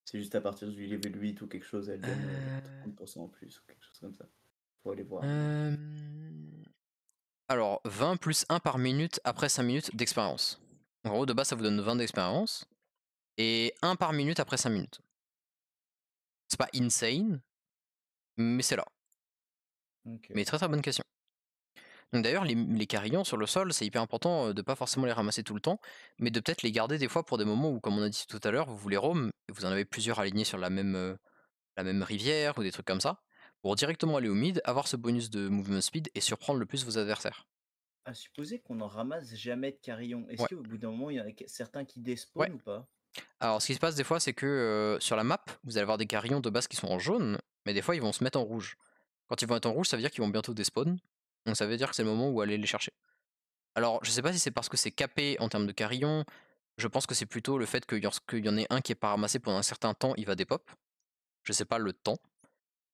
C'est juste à partir du level 8 ou quelque chose, elle donne 30% euh, en plus ou quelque chose comme ça. Faut aller voir. Alors, 20 plus 1 par minute après 5 minutes d'expérience. En gros, de base, ça vous donne 20 d'expérience. Et 1 par minute après 5 minutes. C'est pas insane, mais c'est là. Mais très très bonne question. Donc d'ailleurs, les, carillons sur le sol, c'est hyper important euh, de pas forcément les ramasser tout le temps, mais de peut-être les garder des fois pour des moments où, comme on a dit tout à l'heure, vous voulez Rome et vous en avez plusieurs alignés sur la même, euh, la même rivière ou des trucs comme ça pour directement aller au mid, avoir ce bonus de movement speed et surprendre le plus vos adversaires. À supposer qu'on n'en ramasse jamais de carillon, est-ce qu'au bout d'un moment, il y en a certains qui despawn ou pas Alors, ce qui se passe des fois, c'est que sur la map, vous allez avoir des carillons de base qui sont en jaune, mais des fois, ils vont se mettre en rouge. Quand ils vont être en rouge, ça veut dire qu'ils vont bientôt despawn, donc ça veut dire que c'est le moment où aller les chercher. Alors, je sais pas si c'est parce que c'est capé en termes de carillon, je pense que c'est plutôt le fait que lorsqu'il y en a un qui est pas ramassé pendant un certain temps, il va des pop. Je sais pas le temps,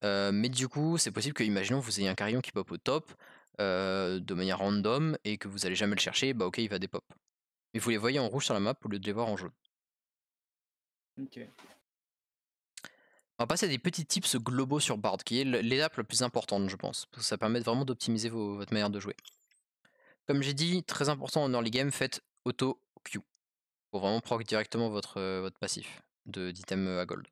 euh, mais du coup, c'est possible que, imaginons, vous ayez un carillon qui pop au top euh, de manière random et que vous n'allez jamais le chercher, bah ok, il va des dépop. Mais vous les voyez en rouge sur la map au lieu de les voir en jaune. On va passer à des petits tips globaux sur Bard, qui est l'étape la plus importante, je pense, parce que ça permet vraiment d'optimiser votre manière de jouer. Comme j'ai dit, très important en early game, faites auto-Q pour vraiment proc directement votre, votre passif d'item euh, à gold.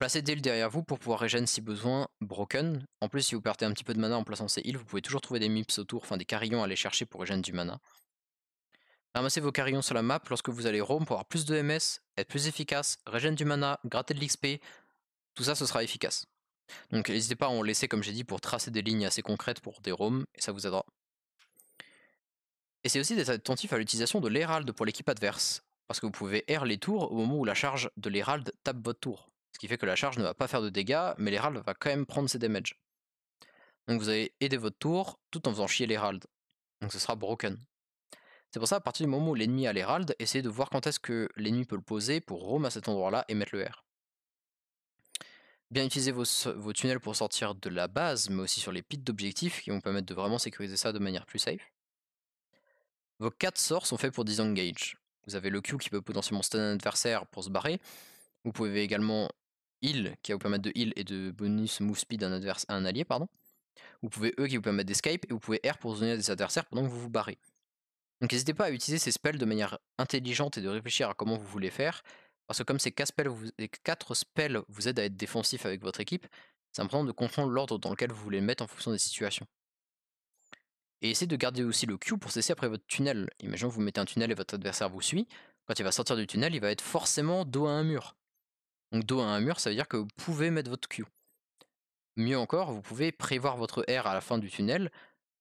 Placez heals derrière vous pour pouvoir régénérer si besoin Broken. En plus, si vous perdez un petit peu de mana en plaçant ces heals, vous pouvez toujours trouver des mips autour, enfin des carillons à aller chercher pour régénérer du mana. Ramassez vos carillons sur la map lorsque vous allez roam pour avoir plus de MS, être plus efficace, régénérer du mana, gratter de l'XP, tout ça ce sera efficace. Donc n'hésitez pas à en laisser comme j'ai dit pour tracer des lignes assez concrètes pour des roams et ça vous aidera. Essayez aussi d'être attentif à l'utilisation de l'Hérald pour l'équipe adverse, parce que vous pouvez air les tours au moment où la charge de l'Hérald tape votre tour. Ce qui fait que la charge ne va pas faire de dégâts, mais l'Hérald va quand même prendre ses damages. Donc vous allez aider votre tour tout en faisant chier l'Hérald. Donc ce sera broken. C'est pour ça, à partir du moment où l'ennemi a l'Hérald, essayez de voir quand est-ce que l'ennemi peut le poser pour roam à cet endroit-là et mettre le R. Bien utiliser vos, tunnels pour sortir de la base, mais aussi sur les pits d'objectifs qui vont permettre de vraiment sécuriser ça de manière plus safe. Vos 4 sorts sont faits pour disengage. Vous avez le Q qui peut potentiellement stun un adversaire pour se barrer. Vous pouvez également heal, qui va vous permettre de heal et de bonus move speed à un, un allié, pardon. Vous pouvez E qui vous permettre d'escape, et vous pouvez R pour zoner à des adversaires pendant que vous vous barrez. Donc n'hésitez pas à utiliser ces spells de manière intelligente et de réfléchir à comment vous voulez faire, parce que comme ces 4 spells vous, aident à être défensif avec votre équipe, c'est important de comprendre l'ordre dans lequel vous voulez le mettre en fonction des situations. Et essayez de garder aussi le Q pour cesser après votre tunnel. Imaginons que vous mettez un tunnel et votre adversaire vous suit. Quand il va sortir du tunnel, il va être forcément dos à un mur. Donc dos à un mur, ça veut dire que vous pouvez mettre votre Q. Mieux encore, vous pouvez prévoir votre R à la fin du tunnel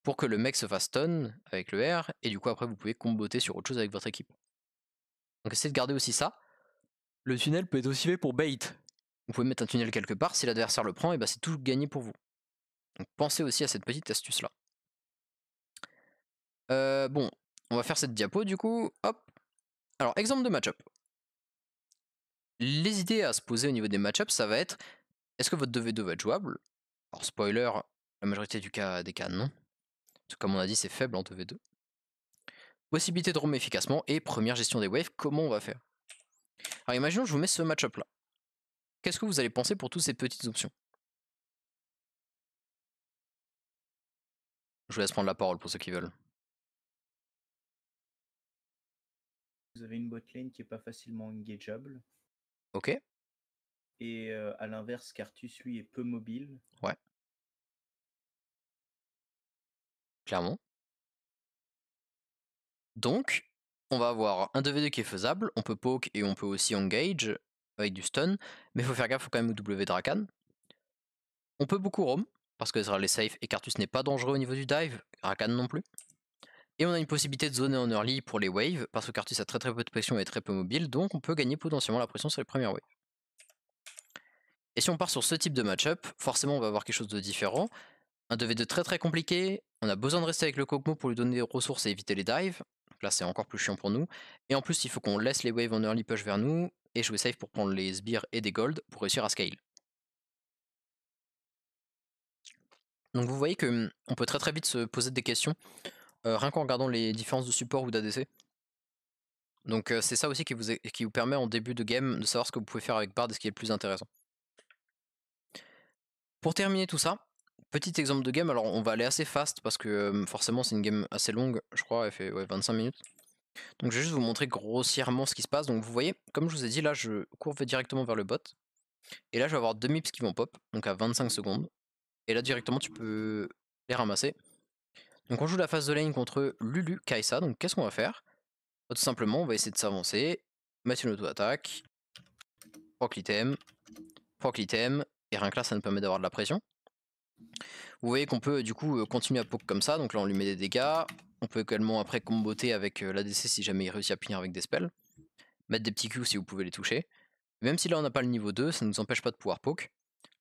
pour que le mec se fasse stun avec le R, et du coup après vous pouvez comboter sur autre chose avec votre équipe. Donc essayez de garder aussi ça. Le tunnel peut être aussi fait pour bait. Vous pouvez mettre un tunnel quelque part, si l'adversaire le prend, et ben c'est tout gagné pour vous. Donc pensez aussi à cette petite astuce là. Euh, bon, on va faire cette diapo du coup. Hop. Alors exemple de match-up les idées à se poser au niveau des matchups, ça va être est-ce que votre 2v2 va être jouable Alors, spoiler, la majorité du cas, des cas, non. comme on a dit, c'est faible en 2v2. Possibilité de roam efficacement et première gestion des waves, comment on va faire Alors, imaginons que je vous mets ce matchup là. Qu'est-ce que vous allez penser pour toutes ces petites options Je vous laisse prendre la parole pour ceux qui veulent. Vous avez une botlane qui n'est pas facilement engageable. OK. Et à l'inverse, Cartus, lui, est peu mobile. Ouais. Clairement. Donc, on va avoir un 2 2 qui est faisable, on peut poke et on peut aussi engage avec du stun, mais faut faire gaffe, faut quand même W Drakan. On peut beaucoup roam, parce que sera est safe et Cartus n'est pas dangereux au niveau du dive, Rakan non plus. Et on a une possibilité de zoner en early pour les waves, parce que Cartus a très très peu de pression et très peu mobile, donc on peut gagner potentiellement la pression sur les premières waves. Et si on part sur ce type de match-up, forcément on va avoir quelque chose de différent. Un 2v2 très très compliqué, on a besoin de rester avec le Kog'Maw pour lui donner des ressources et éviter les dives, là c'est encore plus chiant pour nous. Et en plus il faut qu'on laisse les waves en early push vers nous, et jouer safe pour prendre les sbires et des golds pour réussir à scale. Donc vous voyez qu'on hum, peut très très vite se poser des questions euh, rien qu'en regardant les différences de support ou d'ADC. Donc c'est ça aussi qui vous, permet en début de game de savoir ce que vous pouvez faire avec Bard et ce qui est le plus intéressant. Pour terminer tout ça, petit exemple de game, alors on va aller assez fast parce que forcément c'est une game assez longue, je crois, elle fait 25 minutes. Donc je vais juste vous montrer grossièrement ce qui se passe. Donc vous voyez, comme je vous ai dit, là je courbe directement vers le bot. Et là je vais avoir deux mips qui vont pop, donc à 25 secondes. Et là directement tu peux les ramasser. Donc on joue la phase de lane contre Lulu, Kaisa, donc qu'est-ce qu'on va faire bah, Tout simplement, on va essayer de s'avancer, mettre une auto-attaque, proc l'item, proc l'item, et rien que là ça nous permet d'avoir de la pression. Vous voyez qu'on peut du coup euh, continuer à poke comme ça, donc là on lui met des dégâts, on peut également après comboter avec euh, l'ADC si jamais il réussit à punir avec des spells, mettre des petits Q si vous pouvez les toucher. Même si là on n'a pas le niveau 2, ça ne nous empêche pas de pouvoir poke.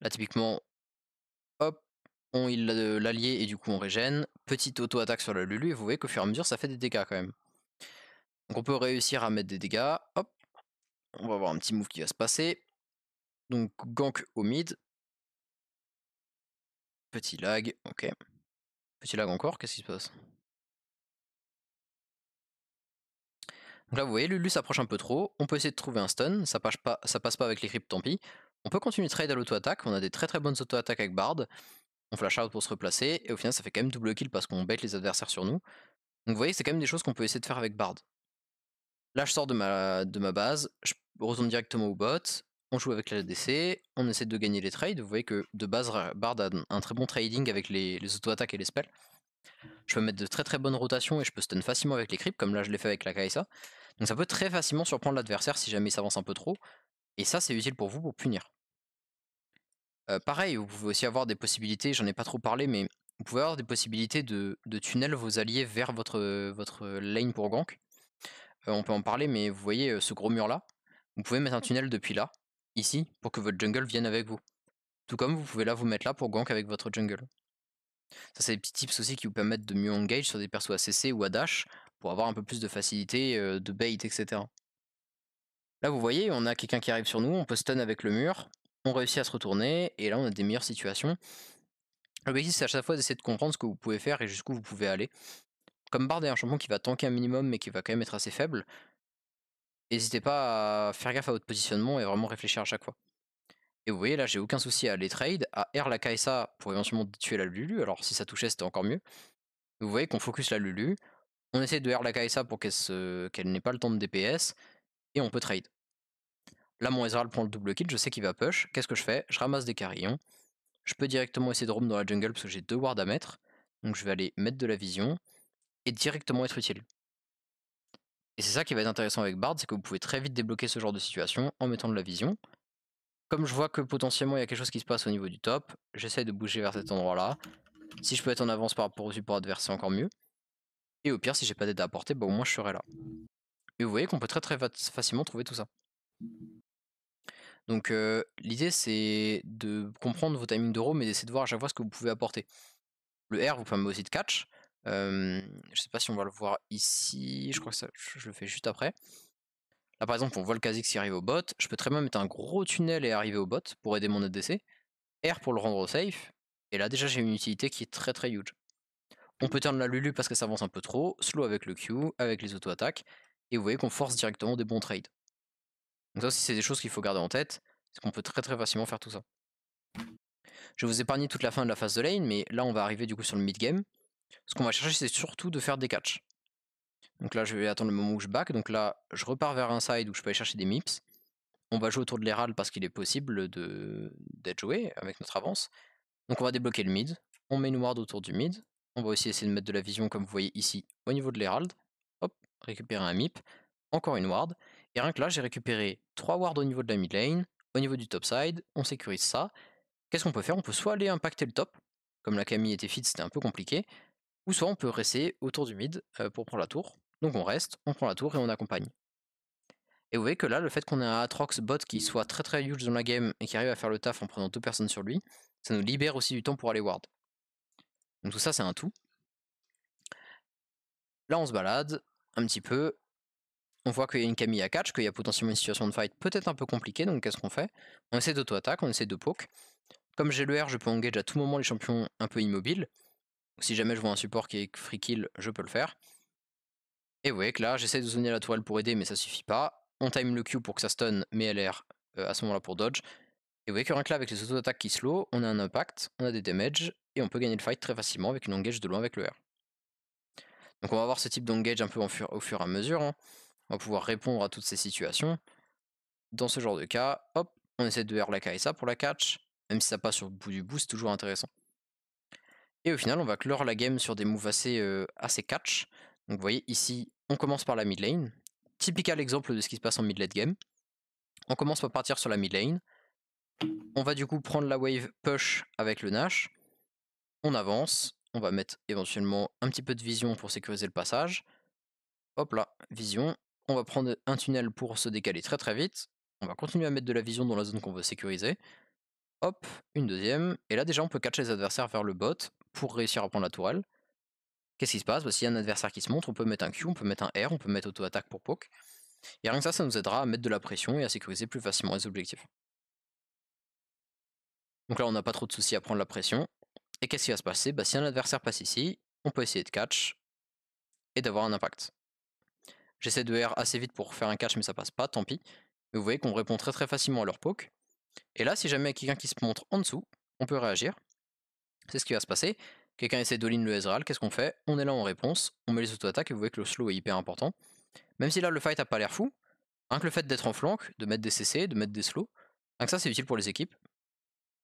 Là typiquement, hop, on heal euh, l'allié et du coup on régène. Petite auto-attaque sur le Lulu et vous voyez qu'au fur et à mesure ça fait des dégâts quand même. Donc on peut réussir à mettre des dégâts. Hop, on va avoir un petit move qui va se passer. Donc gank au mid. Petit lag, ok. Petit lag encore, qu'est-ce qui se passe Donc là vous voyez, Lulu s'approche un peu trop, on peut essayer de trouver un stun, ça passe pas, ça passe pas avec les creeps, tant pis. On peut continuer de trade à l'auto-attaque, on a des très très bonnes auto-attaques avec Bard on flash out pour se replacer, et au final ça fait quand même double kill parce qu'on bête les adversaires sur nous. Donc vous voyez, c'est quand même des choses qu'on peut essayer de faire avec Bard. Là je sors de ma, de ma base, je retourne directement au bot, on joue avec la DC, on essaie de gagner les trades, vous voyez que de base Bard a un très bon trading avec les, les auto-attaques et les spells. Je peux mettre de très très bonnes rotations et je peux stun facilement avec les creeps, comme là je l'ai fait avec la Kaisa. Donc ça peut très facilement surprendre l'adversaire si jamais il s'avance un peu trop. Et ça c'est utile pour vous pour punir pareil, vous pouvez aussi avoir des possibilités, j'en ai pas trop parlé, mais vous pouvez avoir des possibilités de, de tunnel vos alliés vers votre, votre lane pour gank. on peut en parler, mais vous voyez ce gros mur là, vous pouvez mettre un tunnel depuis là, ici, pour que votre jungle vienne avec vous. Tout comme vous pouvez là vous mettre là pour gank avec votre jungle. Ça, c'est des petits tips aussi qui vous permettent de mieux engage sur des persos à CC ou à dash pour avoir un peu plus de facilité, de bait, etc. Là, vous voyez, on a quelqu'un qui arrive sur nous, on peut stun avec le mur, on réussit à se retourner, et là on a des meilleures situations. L'objectif c'est à chaque fois d'essayer de comprendre ce que vous pouvez faire et jusqu'où vous pouvez aller. Comme Bard est un champion qui va tanker un minimum mais qui va quand même être assez faible, n'hésitez pas à faire gaffe à votre positionnement et vraiment réfléchir à chaque fois. Et vous voyez là j'ai aucun souci à aller trade, à air la KSA pour éventuellement tuer la Lulu, alors si ça touchait c'était encore mieux. Vous voyez qu'on focus la Lulu, on essaie de air la KSA pour qu'elle n'ait pas le temps de DPS, et on peut trade. Là, mon Ezreal prend le double kill, je sais qu'il va push. Qu'est-ce que je fais Je ramasse des carillons. Je peux directement essayer de roam dans la jungle parce que j'ai deux wards à mettre. Donc je vais aller mettre de la vision et directement être utile. Et c'est ça qui va être intéressant avec Bard, c'est que vous pouvez très vite débloquer ce genre de situation en mettant de la vision. Comme je vois que potentiellement il y a quelque chose qui se passe au niveau du top, j'essaie de bouger vers cet endroit-là. Si je peux être en avance par rapport au support adversaire encore mieux. Et au pire, si j'ai pas d'aide à apporter, bah, au moins je serai là. Et vous voyez qu'on peut très très facilement trouver tout ça. Donc l'idée c'est de comprendre vos timings d'euro, mais d'essayer de voir à chaque fois ce que vous pouvez apporter. Le R vous permet aussi de catch. je je sais pas si on va le voir ici, je crois que ça, je le fais juste après. Là par exemple on voit le Kha'Zix qui arrive au bot, je peux très bien mettre un gros tunnel et arriver au bot pour aider mon ADC. R pour le rendre safe, et là déjà j'ai une utilité qui est très très huge. On peut turn la Lulu parce que ça avance un peu trop, slow avec le Q, avec les auto-attaques, et vous voyez qu'on force directement des bons trades. Donc ça aussi c'est des choses qu'il faut garder en tête, c'est qu'on peut très très facilement faire tout ça. Je vais vous épargner toute la fin de la phase de lane, mais là on va arriver du coup sur le mid-game. Ce qu'on va chercher c'est surtout de faire des catchs. Donc là je vais attendre le moment où je back, donc là je repars vers un side où je peux aller chercher des mips. On va jouer autour de l'herald parce qu'il est possible d'être joué avec notre avance. Donc on va débloquer le mid, on met une ward autour du mid, on va aussi essayer de mettre de la vision comme vous voyez ici au niveau de l'herald. Hop, récupérer un mip, encore une ward rien que là, j'ai récupéré 3 wards au niveau de la mid lane, au niveau du top side, on sécurise ça. Qu'est-ce qu'on peut faire On peut soit aller impacter le top, comme la Camille était fit, c'était un peu compliqué, ou soit on peut rester autour du mid euh, pour prendre la tour. Donc on reste, on prend la tour et on accompagne. Et vous voyez que là, le fait qu'on ait un Atrox bot qui soit très très huge dans la game et qui arrive à faire le taf en prenant deux personnes sur lui, ça nous libère aussi du temps pour aller ward. Donc tout ça, c'est un tout. Là, on se balade un petit peu. On voit qu'il y a une Camille à catch, qu'il y a potentiellement une situation de fight peut-être un peu compliquée, donc qu'est-ce qu'on fait On essaie d'auto-attaque, on essaie de poke. Comme j'ai le R, je peux engage à tout moment les champions un peu immobiles. si jamais je vois un support qui est free kill, je peux le faire. Et vous voyez que là, j'essaie de zoner la toile pour aider, mais ça suffit pas. On time le Q pour que ça stun, mais elle R euh, à ce moment-là pour dodge. Et vous voyez que rien que là, avec les auto-attaques qui slow, on a un impact, on a des damages, et on peut gagner le fight très facilement avec une engage de loin avec le R. Donc on va voir ce type d'engage un peu au fur et à mesure. Hein on va pouvoir répondre à toutes ces situations. Dans ce genre de cas, hop, on essaie de R la KSA pour la catch, même si ça passe sur le bout du bout, c'est toujours intéressant. Et au final, on va clore la game sur des moves assez, euh, assez catch. Donc vous voyez ici, on commence par la mid lane. Typical exemple de ce qui se passe en mid late game. On commence par partir sur la mid lane. On va du coup prendre la wave push avec le Nash. On avance. On va mettre éventuellement un petit peu de vision pour sécuriser le passage. Hop là, vision on va prendre un tunnel pour se décaler très très vite, on va continuer à mettre de la vision dans la zone qu'on veut sécuriser, hop, une deuxième, et là déjà on peut catcher les adversaires vers le bot pour réussir à prendre la tourelle. Qu'est-ce qui se passe voici bah, S'il y a un adversaire qui se montre, on peut mettre un Q, on peut mettre un R, on peut mettre auto-attaque pour poke, et rien que ça, ça nous aidera à mettre de la pression et à sécuriser plus facilement les objectifs. Donc là on n'a pas trop de soucis à prendre la pression, et qu'est-ce qui va se passer bah, Si un adversaire passe ici, on peut essayer de catch et d'avoir un impact. J'essaie de R assez vite pour faire un catch, mais ça passe pas, tant pis. Mais vous voyez qu'on répond très très facilement à leur poke. Et là, si jamais il y a quelqu'un qui se montre en dessous, on peut réagir. C'est ce qui va se passer. Quelqu'un essaie d'all-in le Ezreal, qu'est-ce qu'on fait On est là en réponse, on met les auto-attaques, et vous voyez que le slow est hyper important. Même si là le fight a pas l'air fou, rien que le fait d'être en flank, de mettre des CC, de mettre des slows, rien que ça c'est utile pour les équipes.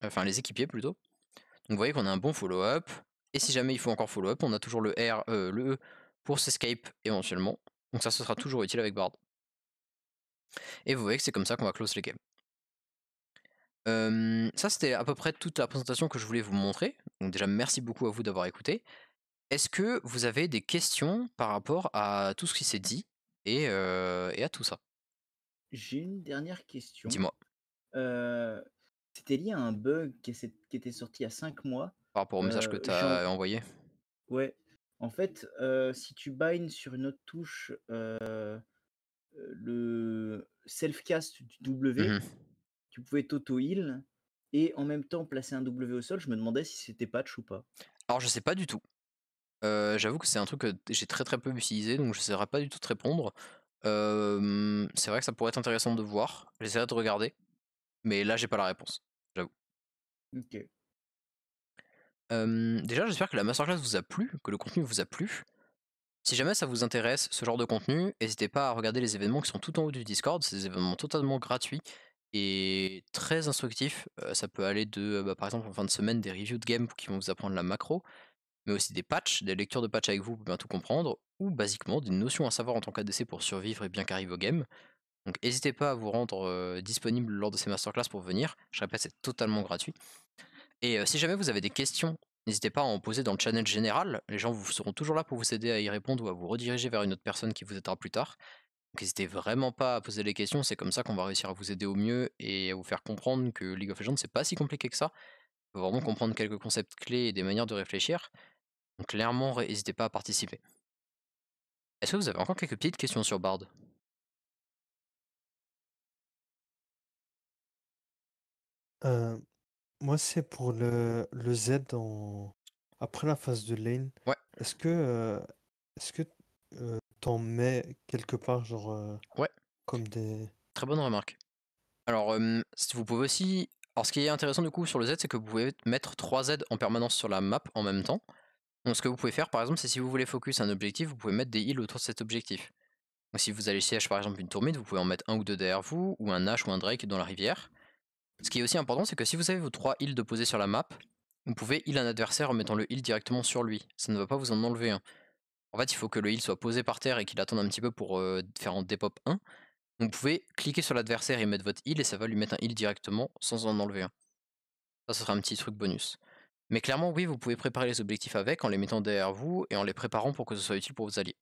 Enfin les équipiers plutôt. Donc vous voyez qu'on a un bon follow-up, et si jamais il faut encore follow-up, on a toujours le R, euh, le E pour s'escape éventuellement. Donc ça, ce sera toujours utile avec Bard. Et vous voyez que c'est comme ça qu'on va close les games. ça, c'était à peu près toute la présentation que je voulais vous montrer. Donc déjà, merci beaucoup à vous d'avoir écouté. Est-ce que vous avez des questions par rapport à tout ce qui s'est dit et, à tout ça J'ai une dernière question. Dis-moi. c'était lié à un bug qui, était sorti il y a 5 mois. Par rapport au message que tu as envoyé Ouais, en fait, si tu binds sur une autre touche le self-cast du W, mmh tu pouvais t'auto-heal et en même temps placer un W au sol. Je me demandais si c'était patch ou pas. Alors, je sais pas du tout. J'avoue que c'est un truc que j'ai très très peu utilisé, donc je ne pas du tout te répondre. c'est vrai que ça pourrait être intéressant de voir. J'essaierai de regarder, mais là j'ai pas la réponse. J'avoue. Ok déjà, j'espère que la masterclass vous a plu, que le contenu vous a plu. Si jamais ça vous intéresse, ce genre de contenu, n'hésitez pas à regarder les événements qui sont tout en haut du Discord. C'est des événements totalement gratuits et très instructifs. ça peut aller de, bah, par exemple, en fin de semaine, des reviews de games qui vont vous apprendre la macro, mais aussi des patchs, des lectures de patchs avec vous pour bien tout comprendre, ou basiquement des notions à savoir en tant qu'ADC pour survivre et bien qu'arrive au game. Donc n'hésitez pas à vous rendre disponible lors de ces masterclass pour venir. Je répète, c'est totalement gratuit. Et si jamais vous avez des questions, n'hésitez pas à en poser dans le channel général. Les gens vous seront toujours là pour vous aider à y répondre ou à vous rediriger vers une autre personne qui vous aidera plus tard. Donc n'hésitez vraiment pas à poser les questions, c'est comme ça qu'on va réussir à vous aider au mieux et à vous faire comprendre que League of Legends, c'est pas si compliqué que ça. Il faut vraiment comprendre quelques concepts clés et des manières de réfléchir. Donc clairement, n'hésitez pas à participer. Est-ce que vous avez encore quelques petites questions sur Bard moi, c'est pour le, Z en... après la phase de lane. Ouais. Est-ce que euh, est-ce que euh, t'en mets quelque part, genre euh, ouais. comme des. Très bonne remarque. Alors, vous pouvez aussi. Alors, ce qui est intéressant du coup sur le Z, c'est que vous pouvez mettre 3 Z en permanence sur la map en même temps. Donc, ce que vous pouvez faire, par exemple, c'est si vous voulez focus un objectif, vous pouvez mettre des heals autour de cet objectif. Donc, si vous allez siège par exemple une tourmite, vous pouvez en mettre un ou deux derrière vous, ou un ash ou un Drake dans la rivière. Ce qui est aussi important, c'est que si vous avez vos trois heals de poser sur la map, vous pouvez heal un adversaire en mettant le heal directement sur lui. Ça ne va pas vous en enlever un. En fait, il faut que le heal soit posé par terre et qu'il attende un petit peu pour euh, faire un dépop 1. Vous pouvez cliquer sur l'adversaire et mettre votre heal et ça va lui mettre un heal directement sans en enlever un. Ça, ce sera un petit truc bonus. Mais clairement, oui, vous pouvez préparer les objectifs avec en les mettant derrière vous et en les préparant pour que ce soit utile pour vos alliés.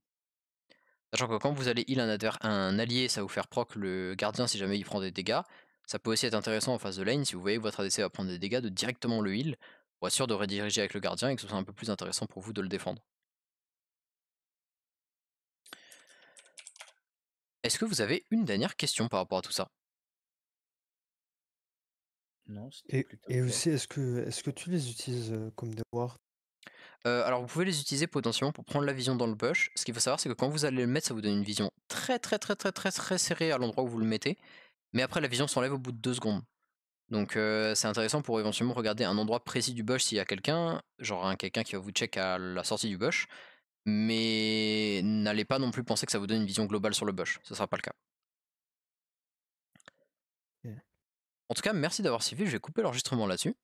Sachant que quand vous allez heal un, un allié, ça va vous faire proc le gardien si jamais il prend des dégâts. Ça peut aussi être intéressant en phase de lane si vous voyez que votre ADC va prendre des dégâts de directement le heal, pour être sûr de rediriger avec le gardien et que ce soit un peu plus intéressant pour vous de le défendre. Est-ce que vous avez une dernière question par rapport à tout ça Non, Et, aussi, est-ce que, est que tu les utilises euh, comme des wards euh, alors vous pouvez les utiliser potentiellement pour prendre la vision dans le bush. Ce qu'il faut savoir c'est que quand vous allez le mettre, ça vous donne une vision très très très très très très serrée à l'endroit où vous le mettez mais après la vision s'enlève au bout de deux secondes. Donc euh, c'est intéressant pour éventuellement regarder un endroit précis du bush s'il y a quelqu'un, genre un quelqu'un qui va vous check à la sortie du bush, mais n'allez pas non plus penser que ça vous donne une vision globale sur le bush, ce sera pas le cas. En tout cas, merci d'avoir suivi, je vais couper l'enregistrement là-dessus.